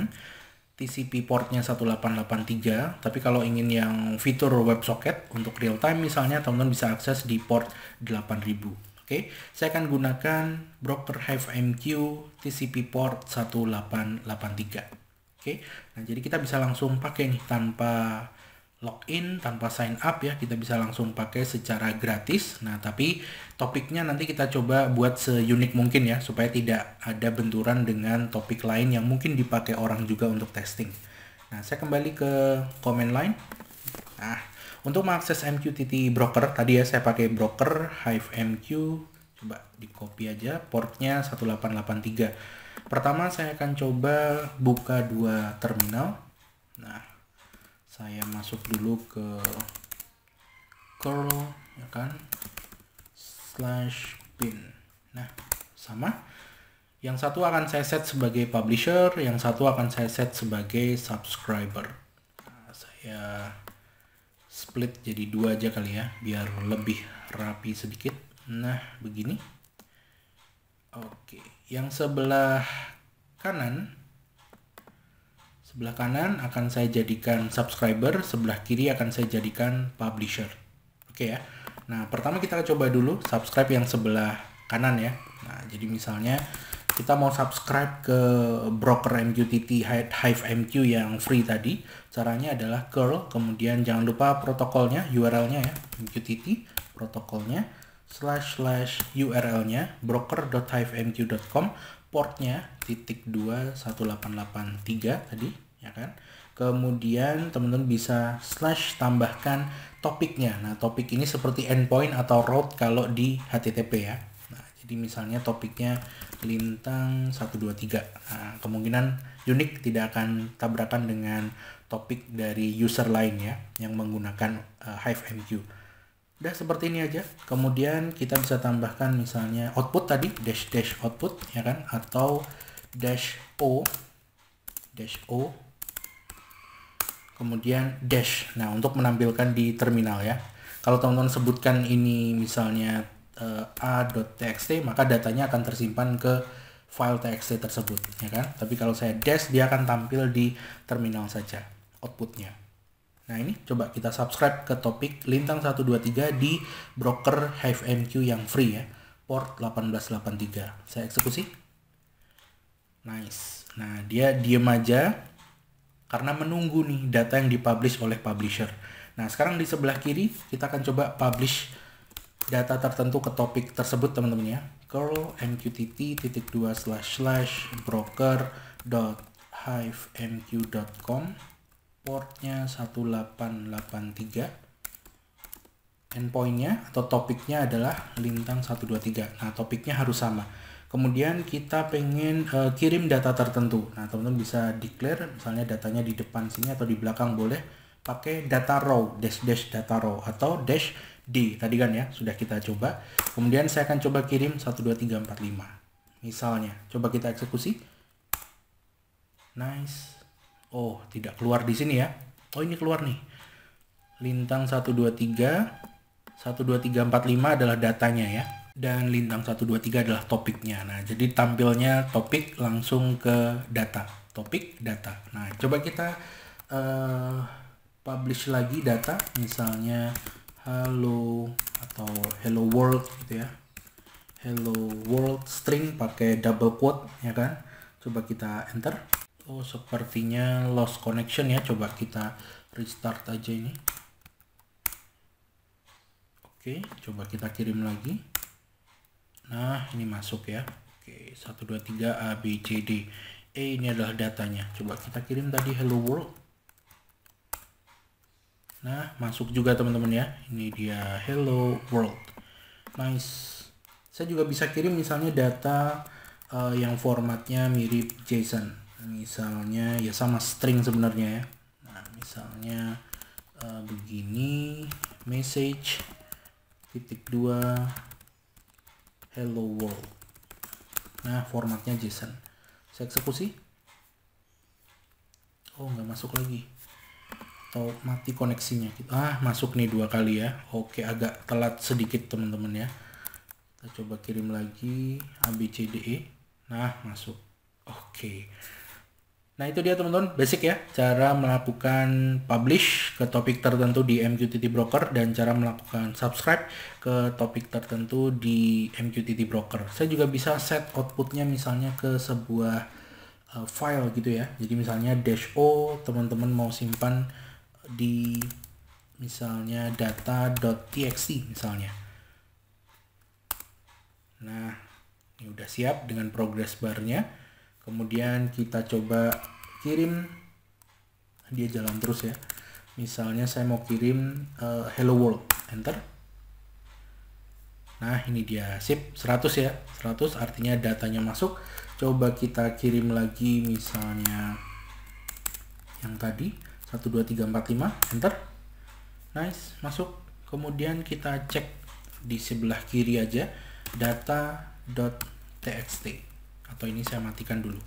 TCP portnya 1883 tapi kalau ingin yang fitur WebSocket untuk real time misalnya teman-teman bisa akses di port 8000 Oke, okay. saya akan gunakan broker HiveMQ TCP port 1883. Oke, nah jadi kita bisa langsung pakai nih tanpa login, tanpa sign up ya, kita bisa langsung pakai secara gratis. Nah, tapi topiknya nanti kita coba buat seunik mungkin ya, supaya tidak ada benturan dengan topik lain yang mungkin dipakai orang juga untuk testing. Nah, saya kembali ke command line. Nah, untuk mengakses MQTT broker, tadi ya saya pakai broker Hive MQ, coba di copy aja, portnya 1883 Pertama saya akan coba buka dua terminal. Nah, saya masuk dulu ke curl ya kan slash bin. Nah, sama. Yang satu akan saya set sebagai publisher, yang satu akan saya set sebagai subscriber. Nah, saya split jadi dua aja kali ya, biar lebih rapi sedikit. Nah, begini. Oke. Okay yang sebelah kanan sebelah kanan akan saya jadikan subscriber, sebelah kiri akan saya jadikan publisher. Oke ya. Nah, pertama kita coba dulu subscribe yang sebelah kanan ya. Nah, jadi misalnya kita mau subscribe ke broker MQTT Hive MQ yang free tadi. Caranya adalah curl, kemudian jangan lupa protokolnya, URL-nya ya, MQTT protokolnya slash slash URL-nya broker.hivemq.com portnya titik 21883 tadi ya kan kemudian teman-teman bisa slash tambahkan topiknya nah topik ini seperti endpoint atau route kalau di HTTP ya nah, jadi misalnya topiknya lintang 123 nah, kemungkinan unik tidak akan tabrakan dengan topik dari user lain ya yang menggunakan uh, eh, HiveMQ. Udah seperti ini aja. Kemudian kita bisa tambahkan misalnya output tadi dash dash output ya kan atau dash o dash o kemudian dash. Nah, untuk menampilkan di terminal ya. Kalau teman-teman sebutkan ini misalnya uh, a.txt maka datanya akan tersimpan ke file txt tersebut ya kan. Tapi kalau saya dash dia akan tampil di terminal saja outputnya. Nah ini coba kita subscribe ke topik Lintang 123 di broker HiveMQ yang free ya. Port 1883. Saya eksekusi. Nice. Nah dia diem aja karena menunggu nih data yang dipublish oleh publisher. Nah sekarang di sebelah kiri kita akan coba publish data tertentu ke topik tersebut teman-teman ya. curl mqtt titik dua slash slash broker dot portnya 1883 endpointnya atau topiknya adalah lintang 123 nah topiknya harus sama kemudian kita pengen uh, kirim data tertentu nah teman-teman bisa declare misalnya datanya di depan sini atau di belakang boleh pakai data row dash dash data row atau dash D tadi kan ya sudah kita coba kemudian saya akan coba kirim 12345 misalnya coba kita eksekusi nice oh tidak keluar di sini ya oh ini keluar nih lintang 123 12345 adalah datanya ya dan lintang 123 adalah topiknya nah jadi tampilnya topik langsung ke data topik data nah coba kita uh, publish lagi data misalnya hello atau hello world gitu ya hello world string pakai double quote ya kan coba kita enter Oh sepertinya lost connection ya coba kita restart aja ini oke coba kita kirim lagi nah ini masuk ya oke 123 A B C D E ini adalah datanya coba kita kirim tadi hello world nah masuk juga teman-teman ya ini dia hello world nice saya juga bisa kirim misalnya data uh, yang formatnya mirip JSON misalnya ya sama string sebenarnya ya nah misalnya uh, begini message titik dua hello world nah formatnya JSON saya eksekusi oh nggak masuk lagi atau oh, mati koneksinya ah masuk nih dua kali ya oke agak telat sedikit teman-teman ya kita coba kirim lagi abcde nah masuk oke Nah itu dia teman-teman, basic ya, cara melakukan publish ke topik tertentu di MQTT Broker dan cara melakukan subscribe ke topik tertentu di MQTT Broker. Saya juga bisa set outputnya misalnya ke sebuah uh, file gitu ya. Jadi misalnya dash O teman-teman mau simpan di misalnya data.txt misalnya. Nah, ini udah siap dengan progress bar nya kemudian kita coba kirim dia jalan terus ya misalnya saya mau kirim uh, hello world enter nah ini dia sip 100 ya 100 artinya datanya masuk coba kita kirim lagi misalnya yang tadi 12345 enter nice masuk kemudian kita cek di sebelah kiri aja data.txt atau ini saya matikan dulu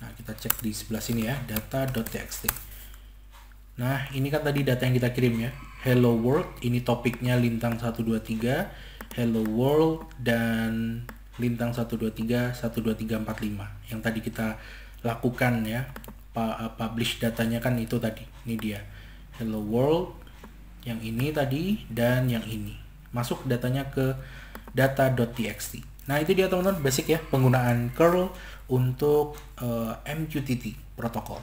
nah kita cek di sebelah sini ya data.txt nah ini kan tadi data yang kita kirim ya hello world ini topiknya lintang 123 hello world dan lintang 123 12345 yang tadi kita lakukan ya uh, publish datanya kan itu tadi ini dia hello world yang ini tadi dan yang ini masuk datanya ke data.txt Nah itu dia teman-teman basic ya penggunaan curl untuk uh, eh, MQTT protokol.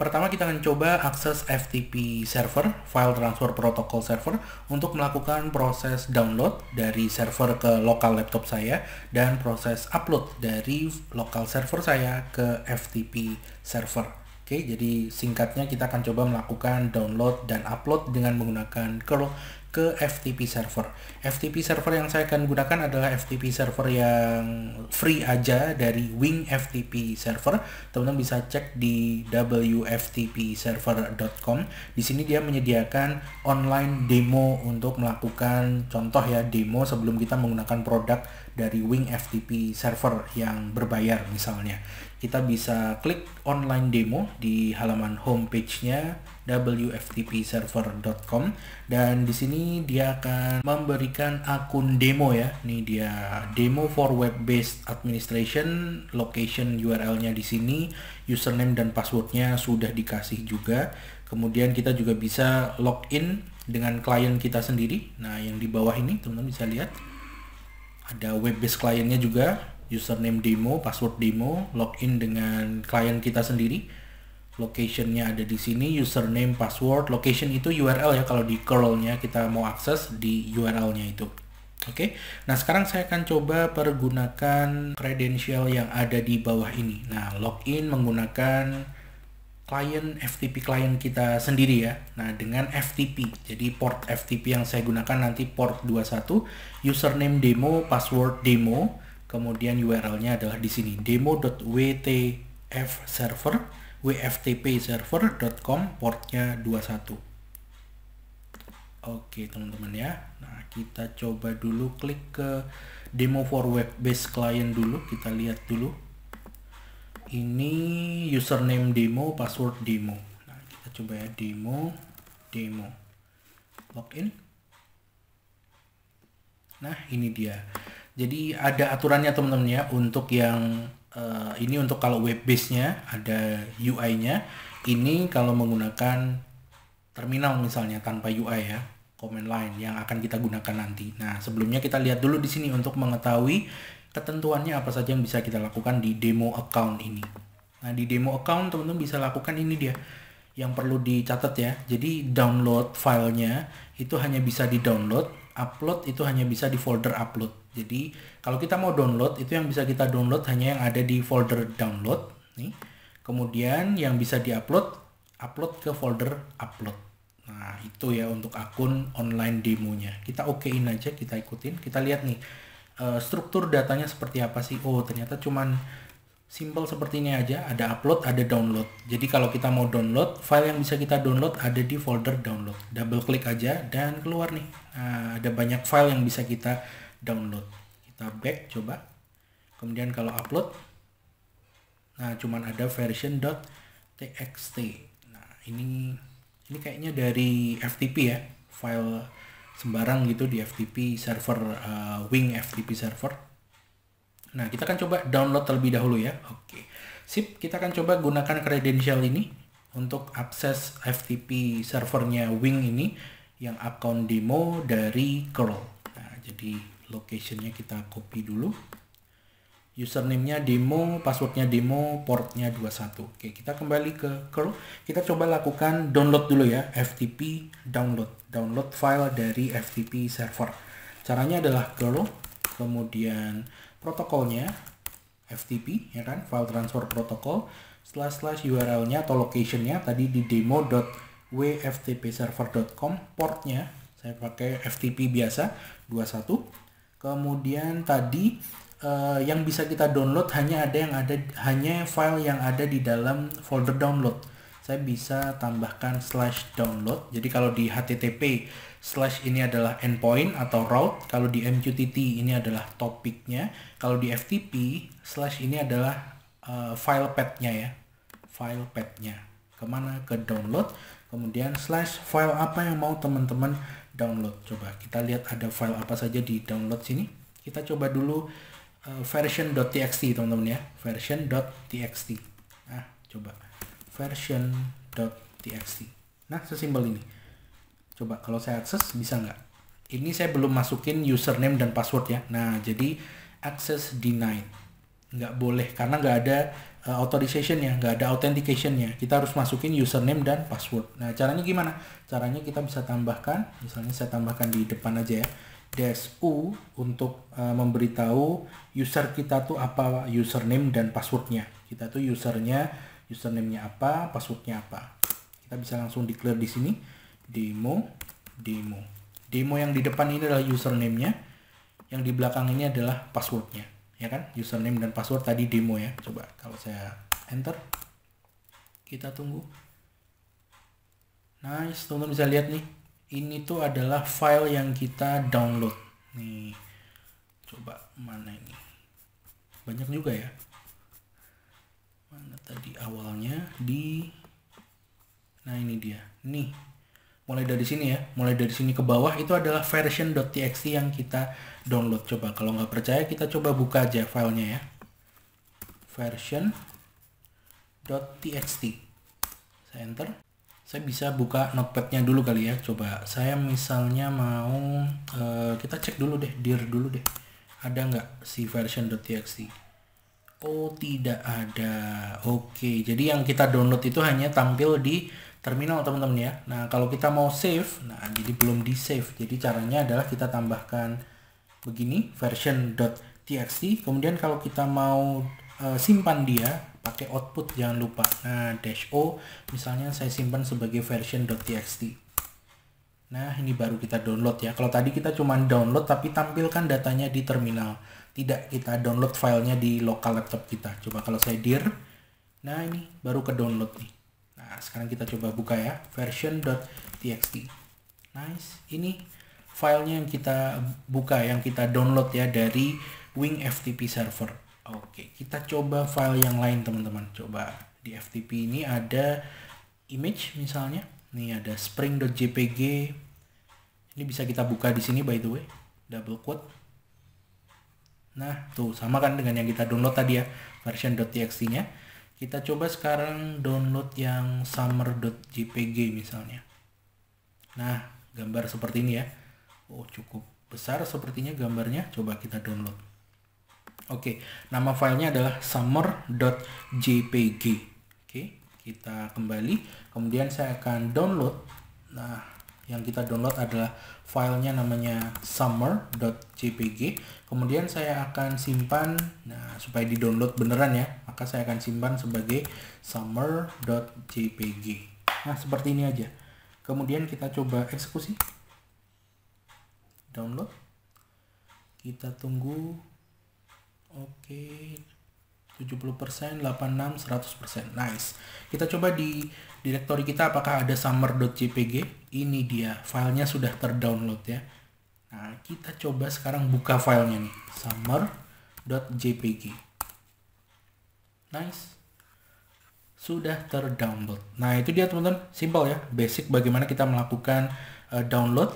Pertama kita akan coba akses FTP server, file transfer protocol server untuk melakukan proses download dari server ke lokal laptop saya dan proses upload dari lokal server saya ke FTP server. Oke, jadi singkatnya kita akan coba melakukan download dan upload dengan menggunakan curl ke FTP server. FTP server yang saya akan gunakan adalah FTP server yang free aja dari Wing FTP server. Teman-teman bisa cek di wftpserver.com. Di sini dia menyediakan online demo untuk melakukan contoh ya demo sebelum kita menggunakan produk dari Wing FTP server yang berbayar misalnya kita bisa klik online demo di halaman homepage-nya wftpserver.com dan di sini dia akan memberikan akun demo ya. Ini dia demo for web-based administration, location URL-nya di sini, username dan passwordnya sudah dikasih juga. Kemudian kita juga bisa login dengan klien kita sendiri. Nah, yang di bawah ini teman-teman bisa lihat ada web-based kliennya juga username demo, password demo, login dengan klien kita sendiri. Locationnya ada di sini, username, password, location itu URL ya kalau di curl kita mau akses di URL-nya itu. Oke, okay? nah sekarang saya akan coba pergunakan kredensial yang ada di bawah ini. Nah, login menggunakan client FTP client kita sendiri ya. Nah, dengan FTP. Jadi port FTP yang saya gunakan nanti port 21, username demo, password demo, kemudian URL-nya adalah di sini demo.wtfserver.wftpserver.com wftpserver.com portnya 21 oke teman-teman ya nah kita coba dulu klik ke demo for web based client dulu kita lihat dulu ini username demo password demo nah kita coba ya demo demo login nah ini dia jadi ada aturannya teman-teman ya untuk yang uh, ini untuk kalau web base-nya ada UI-nya. Ini kalau menggunakan terminal misalnya tanpa UI ya, command line yang akan kita gunakan nanti. Nah, sebelumnya kita lihat dulu di sini untuk mengetahui ketentuannya apa saja yang bisa kita lakukan di demo account ini. Nah, di demo account teman-teman bisa lakukan ini dia yang perlu dicatat ya. Jadi download filenya itu hanya bisa di download, upload itu hanya bisa di folder upload. Jadi kalau kita mau download itu yang bisa kita download hanya yang ada di folder download nih. Kemudian yang bisa diupload upload ke folder upload. Nah, itu ya untuk akun online demonya. Kita okein aja, kita ikutin, kita lihat nih eh, struktur datanya seperti apa sih. Oh, ternyata cuman simple ini aja, ada upload, ada download. Jadi kalau kita mau download, file yang bisa kita download ada di folder download. Double klik aja dan keluar nih. Nah, ada banyak file yang bisa kita download kita back coba kemudian kalau upload nah cuman ada version txt nah ini ini kayaknya dari FTP ya file sembarang gitu di FTP server uh, Wing FTP server nah kita akan coba download terlebih dahulu ya oke sip kita akan coba gunakan kredensial ini untuk akses FTP servernya Wing ini yang account demo dari curl nah jadi locationnya kita copy dulu username-nya demo, passwordnya demo, portnya 21. Oke, kita kembali ke curl. Kita coba lakukan download dulu ya, FTP download. Download file dari FTP server. Caranya adalah curl, kemudian protokolnya FTP, ya kan, file transfer protokol, slash slash URL-nya atau location-nya tadi di demo.wftpserver.com, portnya saya pakai FTP biasa 21 Kemudian tadi uh, yang bisa kita download hanya ada yang ada hanya file yang ada di dalam folder download. Saya bisa tambahkan slash download. Jadi kalau di HTTP slash ini adalah endpoint atau route, kalau di MQTT ini adalah topiknya, kalau di FTP slash ini adalah uh, file path-nya ya, file path-nya. Kemana ke download, kemudian slash file apa yang mau teman-teman download. Coba kita lihat ada file apa saja di download sini. Kita coba dulu uh, version.txt teman-teman ya. version.txt. Nah, coba version.txt. Nah, sesimpel ini. Coba kalau saya akses bisa nggak? Ini saya belum masukin username dan password ya. Nah, jadi access denied. Nggak boleh karena nggak ada uh, authorizationnya, nggak ada authentication authenticationnya. Kita harus masukin username dan password. Nah caranya gimana? Caranya kita bisa tambahkan, misalnya saya tambahkan di depan aja ya, dash u untuk uh, memberitahu user kita tuh apa username dan passwordnya. Kita tuh usernya, username-nya apa, password-nya apa. Kita bisa langsung declare di sini demo demo. Demo yang di depan ini adalah username-nya, yang di belakang ini adalah password-nya ya kan username dan password tadi demo ya coba kalau saya enter kita tunggu nice teman-teman bisa lihat nih ini tuh adalah file yang kita download nih coba mana ini banyak juga ya mana tadi awalnya di nah ini dia nih mulai dari sini ya, mulai dari sini ke bawah itu adalah version.txt yang kita download. Coba kalau nggak percaya kita coba buka aja filenya ya. version.txt. Saya enter. Saya bisa buka notepadnya dulu kali ya. Coba saya misalnya mau uh, kita cek dulu deh, dir dulu deh. Ada nggak si version.txt? Oh, tidak ada. Oke, jadi yang kita download itu hanya tampil di terminal teman-teman ya. Nah kalau kita mau save, nah jadi belum di save. Jadi caranya adalah kita tambahkan begini version.txt. Kemudian kalau kita mau e, simpan dia pakai output jangan lupa. Nah dash o misalnya saya simpan sebagai version.txt. Nah ini baru kita download ya. Kalau tadi kita cuma download tapi tampilkan datanya di terminal. Tidak kita download filenya di lokal laptop kita. Coba kalau saya dir, nah ini baru ke download nih. Nah, sekarang kita coba buka ya, version.txt. Nice. Ini filenya yang kita buka, yang kita download ya dari Wing FTP server. Oke, kita coba file yang lain teman-teman. Coba di FTP ini ada image misalnya. ini ada spring.jpg. Ini bisa kita buka di sini by the way. Double quote. Nah, tuh sama kan dengan yang kita download tadi ya, version.txt-nya kita coba sekarang download yang summer.jpg misalnya nah gambar seperti ini ya oh cukup besar sepertinya gambarnya coba kita download oke nama filenya adalah summer.jpg oke kita kembali kemudian saya akan download nah yang kita download adalah filenya namanya summer.jpg kemudian saya akan simpan nah supaya di download beneran ya maka saya akan simpan sebagai summer.jpg nah seperti ini aja kemudian kita coba eksekusi download kita tunggu oke 70%, 86, 100%. Nice. Kita coba di direktori kita apakah ada summer.jpg. Ini dia, filenya sudah terdownload ya. Nah, kita coba sekarang buka filenya nih. summer.jpg. Nice. Sudah terdownload. Nah, itu dia teman-teman. Simple ya. Basic bagaimana kita melakukan uh, download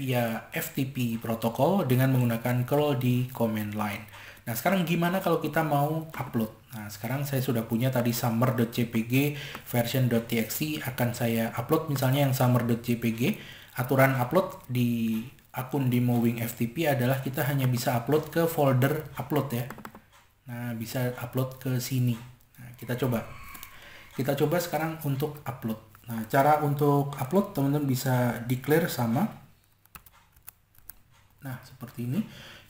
via FTP protokol dengan menggunakan curl di command line. Nah sekarang gimana kalau kita mau upload? Nah sekarang saya sudah punya tadi summer.jpg txt akan saya upload misalnya yang summer.jpg. Aturan upload di akun di Moving FTP adalah kita hanya bisa upload ke folder upload ya. Nah bisa upload ke sini. Nah, kita coba. Kita coba sekarang untuk upload. Nah, cara untuk upload teman-teman bisa declare sama. Nah, seperti ini.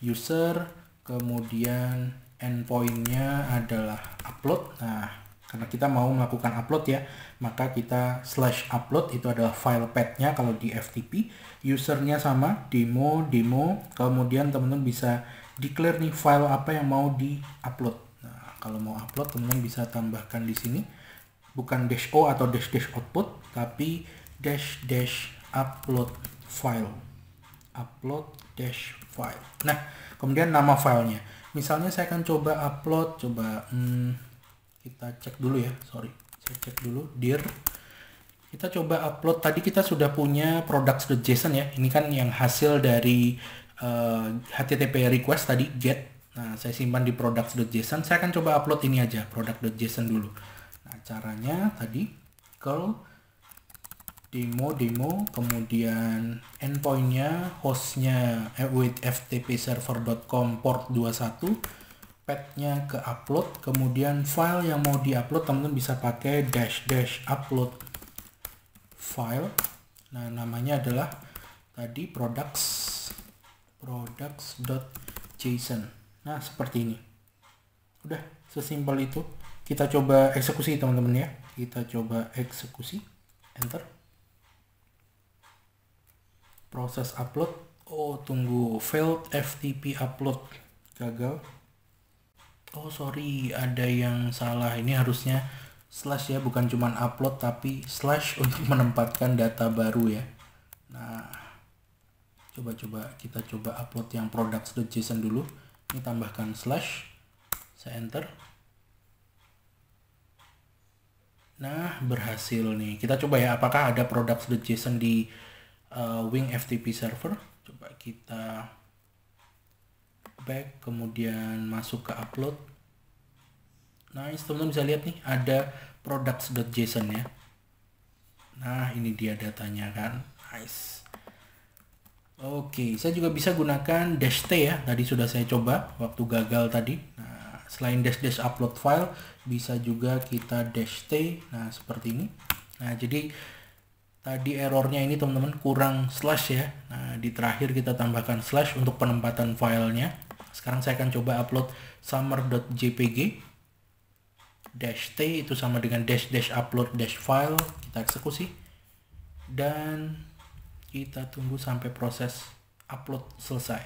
User kemudian endpointnya adalah upload nah karena kita mau melakukan upload ya maka kita slash upload itu adalah file path kalau di FTP usernya sama demo demo kemudian teman-teman bisa declare nih file apa yang mau di upload nah kalau mau upload teman-teman bisa tambahkan di sini bukan dash o atau dash dash output tapi dash dash upload file upload dash file nah kemudian nama filenya misalnya saya akan coba upload coba hmm, kita cek dulu ya sorry saya cek dulu dear kita coba upload tadi kita sudah punya products.json ya ini kan yang hasil dari uh, eh, http request tadi get nah saya simpan di products.json saya akan coba upload ini aja product.json dulu nah caranya tadi curl demo demo kemudian endpointnya hostnya eh, with ftp server.com port 21 petnya ke upload kemudian file yang mau diupload teman-teman bisa pakai dash dash upload file nah namanya adalah tadi products products.json nah seperti ini udah sesimpel itu kita coba eksekusi teman-teman ya kita coba eksekusi enter proses upload oh tunggu failed FTP upload gagal oh sorry ada yang salah ini harusnya slash ya bukan cuma upload tapi slash untuk menempatkan data baru ya nah coba-coba kita coba upload yang products.json dulu ini tambahkan slash saya enter nah berhasil nih kita coba ya apakah ada products.json di uh, Wing FTP server coba kita back kemudian masuk ke upload nice teman-teman bisa lihat nih ada products.json ya nah ini dia datanya kan nice oke saya juga bisa gunakan dash t ya tadi sudah saya coba waktu gagal tadi nah selain dash dash upload file bisa juga kita dash t nah seperti ini nah jadi tadi errornya ini teman-teman kurang slash ya nah di terakhir kita tambahkan slash untuk penempatan filenya sekarang saya akan coba upload summer.jpg dash t itu sama dengan dash dash upload dash file kita eksekusi dan kita tunggu sampai proses upload selesai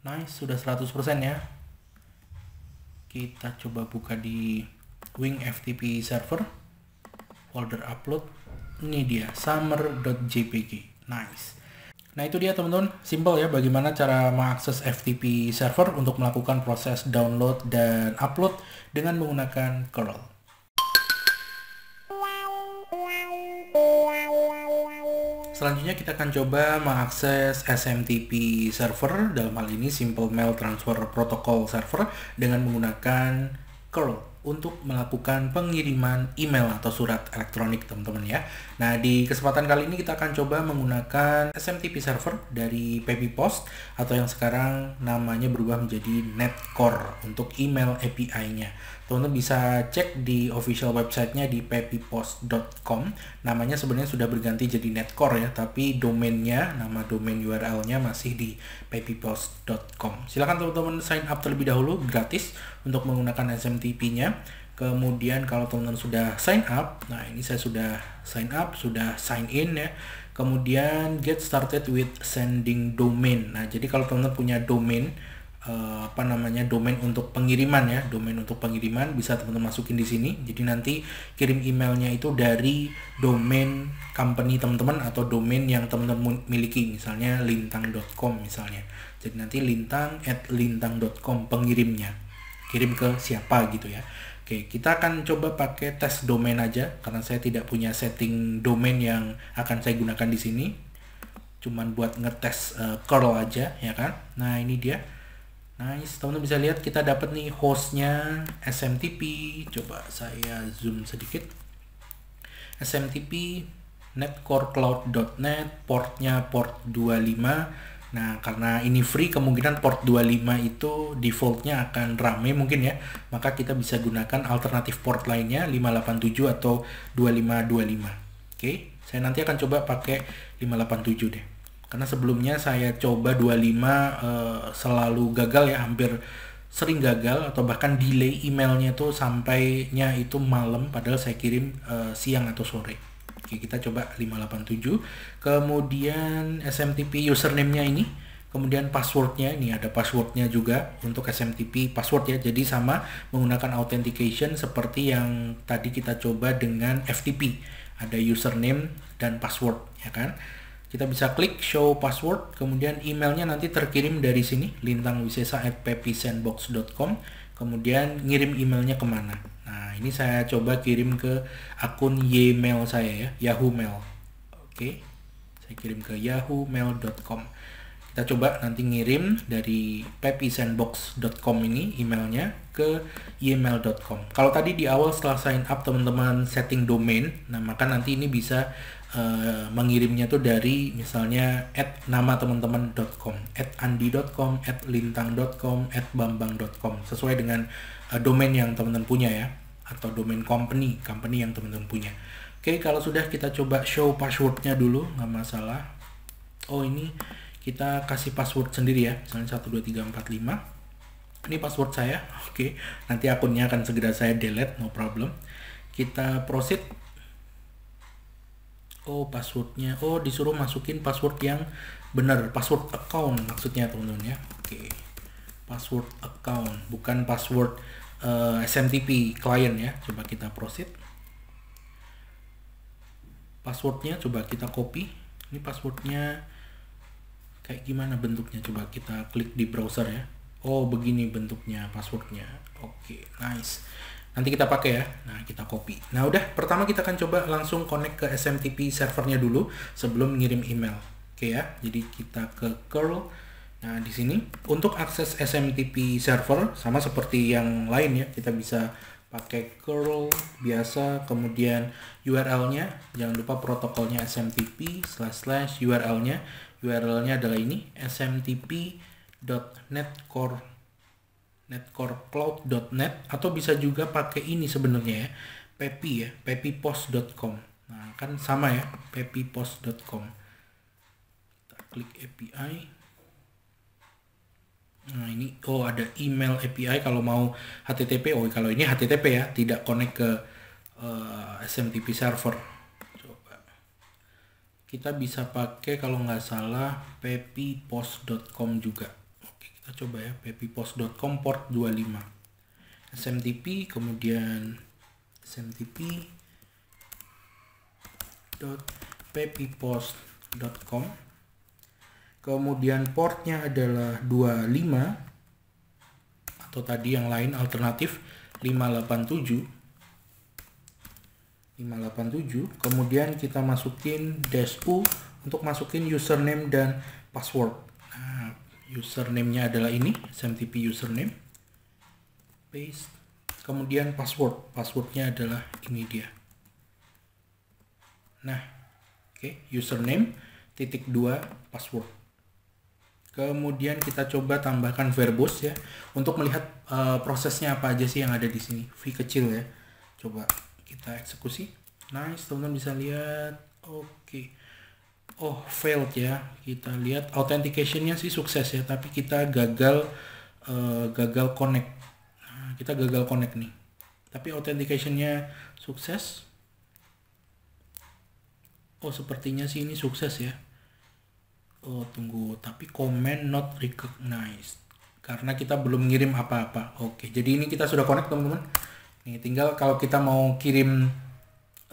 nice sudah 100% ya kita coba buka di wing ftp server folder upload ini dia summer.jpg nice Nah itu dia teman-teman, simple ya bagaimana cara mengakses FTP server untuk melakukan proses download dan upload dengan menggunakan curl. Selanjutnya kita akan coba mengakses SMTP server, dalam hal ini Simple Mail Transfer Protocol Server dengan menggunakan curl untuk melakukan pengiriman email atau surat elektronik teman-teman ya. Nah di kesempatan kali ini kita akan coba menggunakan SMTP server dari PB Post atau yang sekarang namanya berubah menjadi Netcore untuk email API-nya teman-teman bisa cek di official websitenya di pepipost.com namanya sebenarnya sudah berganti jadi netcore ya tapi domainnya nama domain URL-nya masih di pepipost.com silahkan teman-teman sign up terlebih dahulu gratis untuk menggunakan SMTP-nya kemudian kalau teman-teman sudah sign up nah ini saya sudah sign up sudah sign in ya kemudian get started with sending domain nah jadi kalau teman-teman punya domain Eh, apa namanya domain untuk pengiriman ya domain untuk pengiriman bisa teman-teman masukin di sini jadi nanti kirim emailnya itu dari domain company teman-teman atau domain yang teman-teman miliki misalnya lintang.com misalnya jadi nanti lintang at lintang.com pengirimnya kirim ke siapa gitu ya Oke, kita akan coba pakai tes domain aja karena saya tidak punya setting domain yang akan saya gunakan di sini. Cuman buat ngetes uh, curl aja ya kan. Nah, ini dia Nice, teman-teman bisa lihat kita dapat nih hostnya SMTP. Coba saya zoom sedikit. SMTP netcorecloud.net portnya port 25 nah karena ini free kemungkinan port 25 itu defaultnya akan rame mungkin ya maka kita bisa gunakan alternatif port lainnya 587 atau 2525 oke okay? saya nanti akan coba pakai 587 deh karena sebelumnya saya coba 25 uh, eh, selalu gagal ya hampir sering gagal atau bahkan delay emailnya tuh sampainya itu malam padahal saya kirim uh, siang atau sore Oke kita coba 587 kemudian SMTP username-nya ini kemudian passwordnya ini ada passwordnya juga untuk SMTP password ya jadi sama menggunakan authentication seperti yang tadi kita coba dengan FTP ada username dan password ya kan kita bisa klik show password, kemudian emailnya nanti terkirim dari sini, lintang wisesa pepisandbox.com Kemudian ngirim emailnya kemana. Nah, ini saya coba kirim ke akun Gmail saya ya, Yahoo Mail. Oke, saya kirim ke yahoo mail.com Kita coba nanti ngirim dari pepisandbox.com ini emailnya ke email.com Kalau tadi di awal setelah sign up teman-teman setting domain, nah maka nanti ini bisa Eh, mengirimnya tuh dari misalnya at nama teman-teman.com, at andi.com, at lintang.com, at bambang.com sesuai dengan uh, domain yang teman-teman punya ya atau domain company, company yang teman-teman punya. Oke, okay, kalau sudah kita coba show passwordnya dulu, nggak masalah. Oh ini kita kasih password sendiri ya, misalnya 12345. Ini password saya, oke. Okay. Nanti akunnya akan segera saya delete, no problem. Kita proceed oh passwordnya oh disuruh masukin password yang benar password account maksudnya teman-teman ya oke password account bukan password uh, eh, SMTP client ya coba kita proceed passwordnya coba kita copy ini passwordnya kayak gimana bentuknya coba kita klik di browser ya oh begini bentuknya passwordnya oke nice nanti kita pakai ya nah kita copy nah udah pertama kita akan coba langsung connect ke SMTP servernya dulu sebelum ngirim email oke ya jadi kita ke curl nah di sini untuk akses SMTP server sama seperti yang lain ya kita bisa pakai curl biasa kemudian URL-nya jangan lupa protokolnya smtp slash slash URL-nya URL-nya adalah ini smtp.netcore netcorecloud.net atau bisa juga pakai ini sebenarnya ya pepi ya pepipost.com nah kan sama ya pepipost.com kita klik API Nah ini oh ada email API kalau mau HTTP oh kalau ini HTTP ya tidak connect ke uh, eh, SMTP server coba kita bisa pakai kalau nggak salah pepipost.com juga kita coba ya pepipost.com port 25 smtp kemudian smtp dot pepipost.com kemudian portnya adalah 25 atau tadi yang lain alternatif 587 587 kemudian kita masukin dash u untuk masukin username dan password nah username-nya adalah ini, smtp username. Paste. Kemudian password. Passwordnya adalah ini dia. Nah, oke, okay, username titik dua password. Kemudian kita coba tambahkan verbose ya untuk melihat uh, prosesnya apa aja sih yang ada di sini. V kecil ya. Coba kita eksekusi. Nice, teman-teman bisa lihat. Oke. Okay oh failed ya kita lihat authenticationnya sih sukses ya tapi kita gagal uh, gagal connect nah, kita gagal connect nih tapi authenticationnya sukses oh sepertinya sih ini sukses ya oh tunggu tapi comment not recognized karena kita belum ngirim apa-apa oke jadi ini kita sudah connect teman-teman nih tinggal kalau kita mau kirim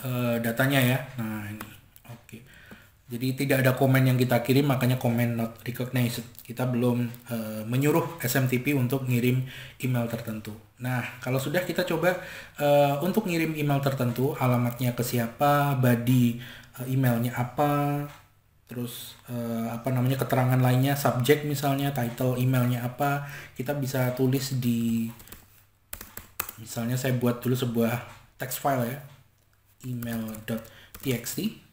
uh, datanya ya nah ini oke jadi tidak ada komen yang kita kirim, makanya komen not recognized. Kita belum uh, menyuruh SMTP untuk ngirim email tertentu. Nah, kalau sudah kita coba uh, untuk ngirim email tertentu, alamatnya ke siapa, body uh, emailnya apa, terus uh, apa namanya keterangan lainnya, subjek misalnya, title emailnya apa, kita bisa tulis di, misalnya saya buat dulu sebuah text file ya, email.txt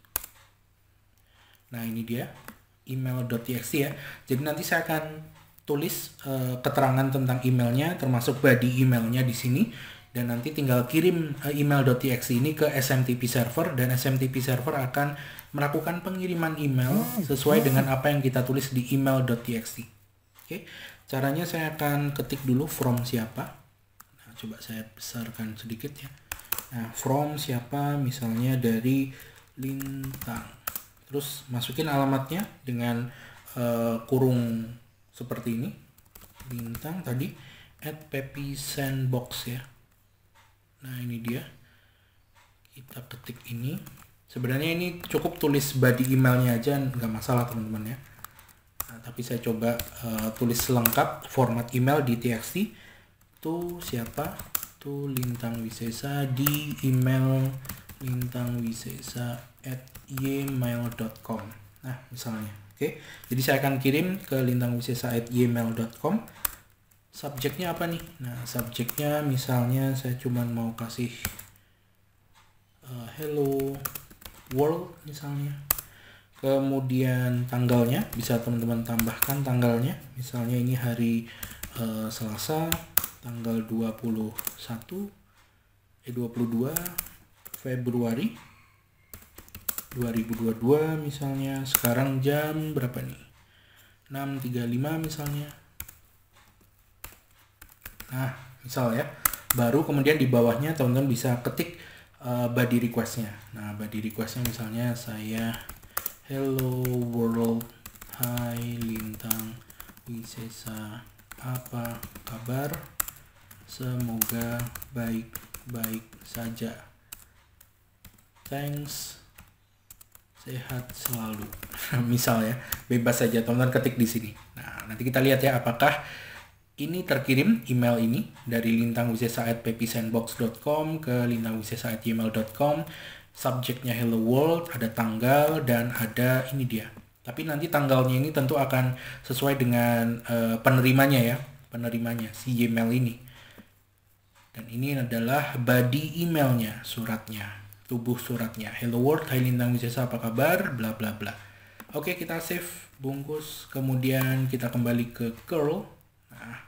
Nah ini dia email.txt ya. Jadi nanti saya akan tulis e, keterangan tentang emailnya termasuk body emailnya di sini dan nanti tinggal kirim eh, email.txt ini ke SMTP server dan SMTP server akan melakukan pengiriman email hmm. sesuai dengan apa yang kita tulis di email.txt. Oke, caranya saya akan ketik dulu from siapa. Nah, coba saya besarkan sedikit ya. Nah, from siapa misalnya dari Lintang terus masukin alamatnya dengan uh, kurung seperti ini bintang tadi at pepi sandbox ya nah ini dia kita ketik ini sebenarnya ini cukup tulis body emailnya aja nggak masalah teman-teman ya nah, tapi saya coba uh, tulis lengkap format email di txt itu siapa tuh lintang wisesa di email lintang wisesa at nah misalnya oke okay. jadi saya akan kirim ke lintang wisesa at subjeknya apa nih nah subjeknya misalnya saya cuman mau kasih uh, hello world misalnya kemudian tanggalnya bisa teman-teman tambahkan tanggalnya misalnya ini hari uh, Selasa tanggal 21 eh 22 Februari 2022 misalnya sekarang jam berapa nih 6.35 misalnya nah misal ya baru kemudian di bawahnya teman-teman bisa ketik uh, body requestnya nah body requestnya misalnya saya hello world hai lintang wisesa apa kabar semoga baik-baik saja thanks sehat selalu. Misal ya, bebas saja teman-teman ketik di sini. Nah, nanti kita lihat ya apakah ini terkirim email ini dari lintangwisesa@pepisandbox.com ke lintangwisesa@gmail.com. Subjeknya Hello World, ada tanggal dan ada ini dia. Tapi nanti tanggalnya ini tentu akan sesuai dengan uh, penerimanya ya, penerimanya si email ini. Dan ini adalah body emailnya, suratnya tubuh suratnya. Hello world, hai lintang bisa apa kabar? Bla bla bla. Oke, kita save, bungkus, kemudian kita kembali ke curl. Nah,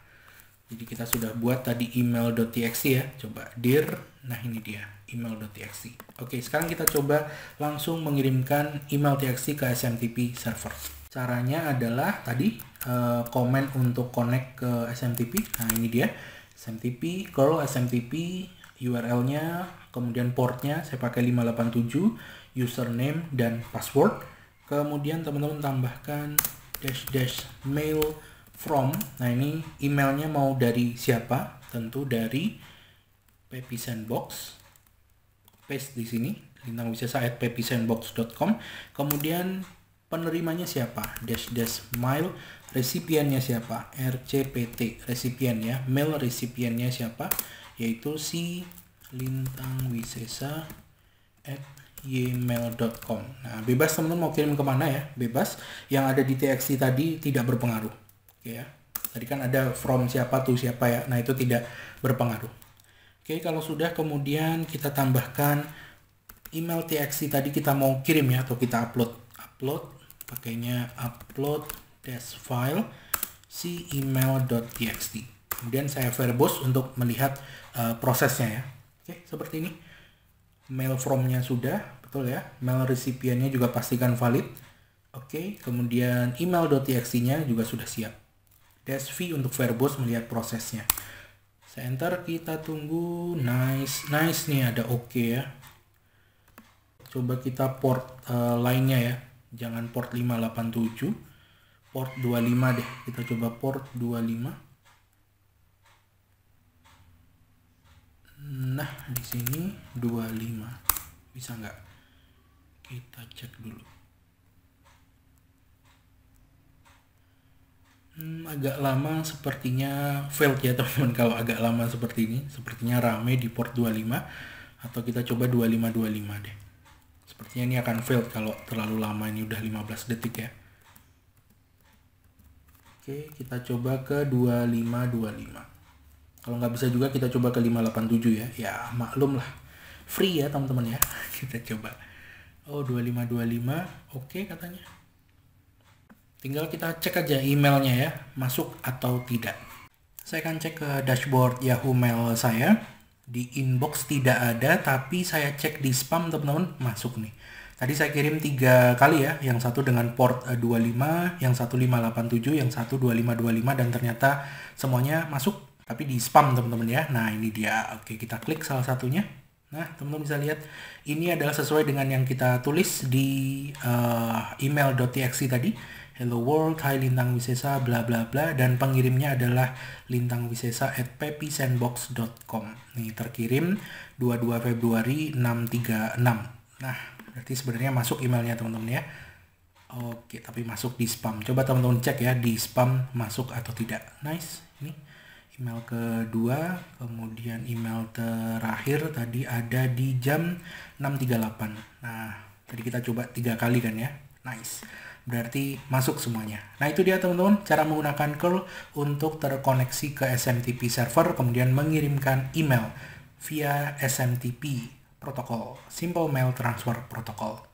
jadi kita sudah buat tadi email.txt ya. Coba dir. Nah, ini dia email.txt. Oke, sekarang kita coba langsung mengirimkan email. txt ke SMTP server. Caranya adalah tadi uh, komen untuk connect ke SMTP. Nah, ini dia. SMTP curl SMTP URL-nya, kemudian port-nya saya pakai 587, username dan password. Kemudian teman-teman tambahkan dash dash mail from. Nah ini emailnya mau dari siapa? Tentu dari Pepi Sandbox. Paste di sini Lintang bisa at pepisandbox.com. Kemudian penerimanya siapa? Dash dash mail resipiennya siapa? RCPT resipien ya, mail resipiennya siapa? yaitu si lintang wisesa at gmail.com nah bebas teman-teman mau kirim kemana ya bebas yang ada di txt tadi tidak berpengaruh oke ya tadi kan ada from siapa tuh siapa ya nah itu tidak berpengaruh oke kalau sudah kemudian kita tambahkan email txt tadi kita mau kirim ya atau kita upload upload pakainya upload test file si email.txt kemudian saya verbose untuk melihat Eh, prosesnya ya. Oke, okay, seperti ini. Mail fromnya sudah, betul ya. Mail resipiannya juga pastikan valid. Oke, okay, kemudian email.txt-nya juga sudah siap. Dash V untuk verbose melihat prosesnya. Saya enter, kita tunggu. Nice, nice nih ada oke okay ya. Coba kita port uh, eh, lainnya ya. Jangan port 587, port 25 deh. Kita coba port 25. Nah, di sini 25. Bisa nggak? Kita cek dulu. Hmm, agak lama sepertinya failed ya teman-teman kalau agak lama seperti ini. Sepertinya rame di port 25 atau kita coba 2525 deh. Sepertinya ini akan failed kalau terlalu lama ini udah 15 detik ya. Oke, kita coba ke 2525 kalau nggak bisa juga kita coba ke 587 ya ya maklum lah free ya teman-teman ya kita coba oh 2525 oke okay, katanya tinggal kita cek aja emailnya ya masuk atau tidak saya akan cek ke dashboard Yahoo Mail saya di inbox tidak ada tapi saya cek di spam teman-teman masuk nih Tadi saya kirim tiga kali ya, yang satu dengan port 25, eh, yang satu 587, yang satu 2525, dan ternyata semuanya masuk tapi di spam teman-teman ya nah ini dia oke kita klik salah satunya nah teman-teman bisa lihat ini adalah sesuai dengan yang kita tulis di uh, email.txt tadi hello world hi lintang wisesa bla bla bla dan pengirimnya adalah lintang wisesa at pepisandbox.com nih terkirim 22 Februari 636 nah berarti sebenarnya masuk emailnya teman-teman ya Oke, tapi masuk di spam. Coba teman-teman cek ya di spam masuk atau tidak. Nice email kedua kemudian email terakhir tadi ada di jam 6.38 nah tadi kita coba tiga kali kan ya nice berarti masuk semuanya nah itu dia teman-teman cara menggunakan curl untuk terkoneksi ke SMTP server kemudian mengirimkan email via SMTP protokol simple mail transfer protokol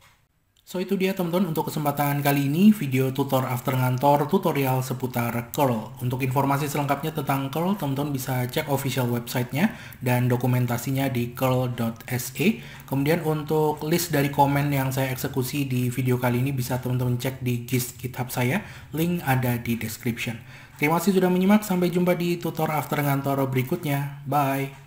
So itu dia teman-teman untuk kesempatan kali ini video tutor after ngantor tutorial seputar curl. Untuk informasi selengkapnya tentang curl teman-teman bisa cek official websitenya dan dokumentasinya di curl.se. Kemudian untuk list dari komen yang saya eksekusi di video kali ini bisa teman-teman cek di GIS kitab saya. Link ada di description. Terima kasih sudah menyimak. Sampai jumpa di tutor after ngantor berikutnya. Bye.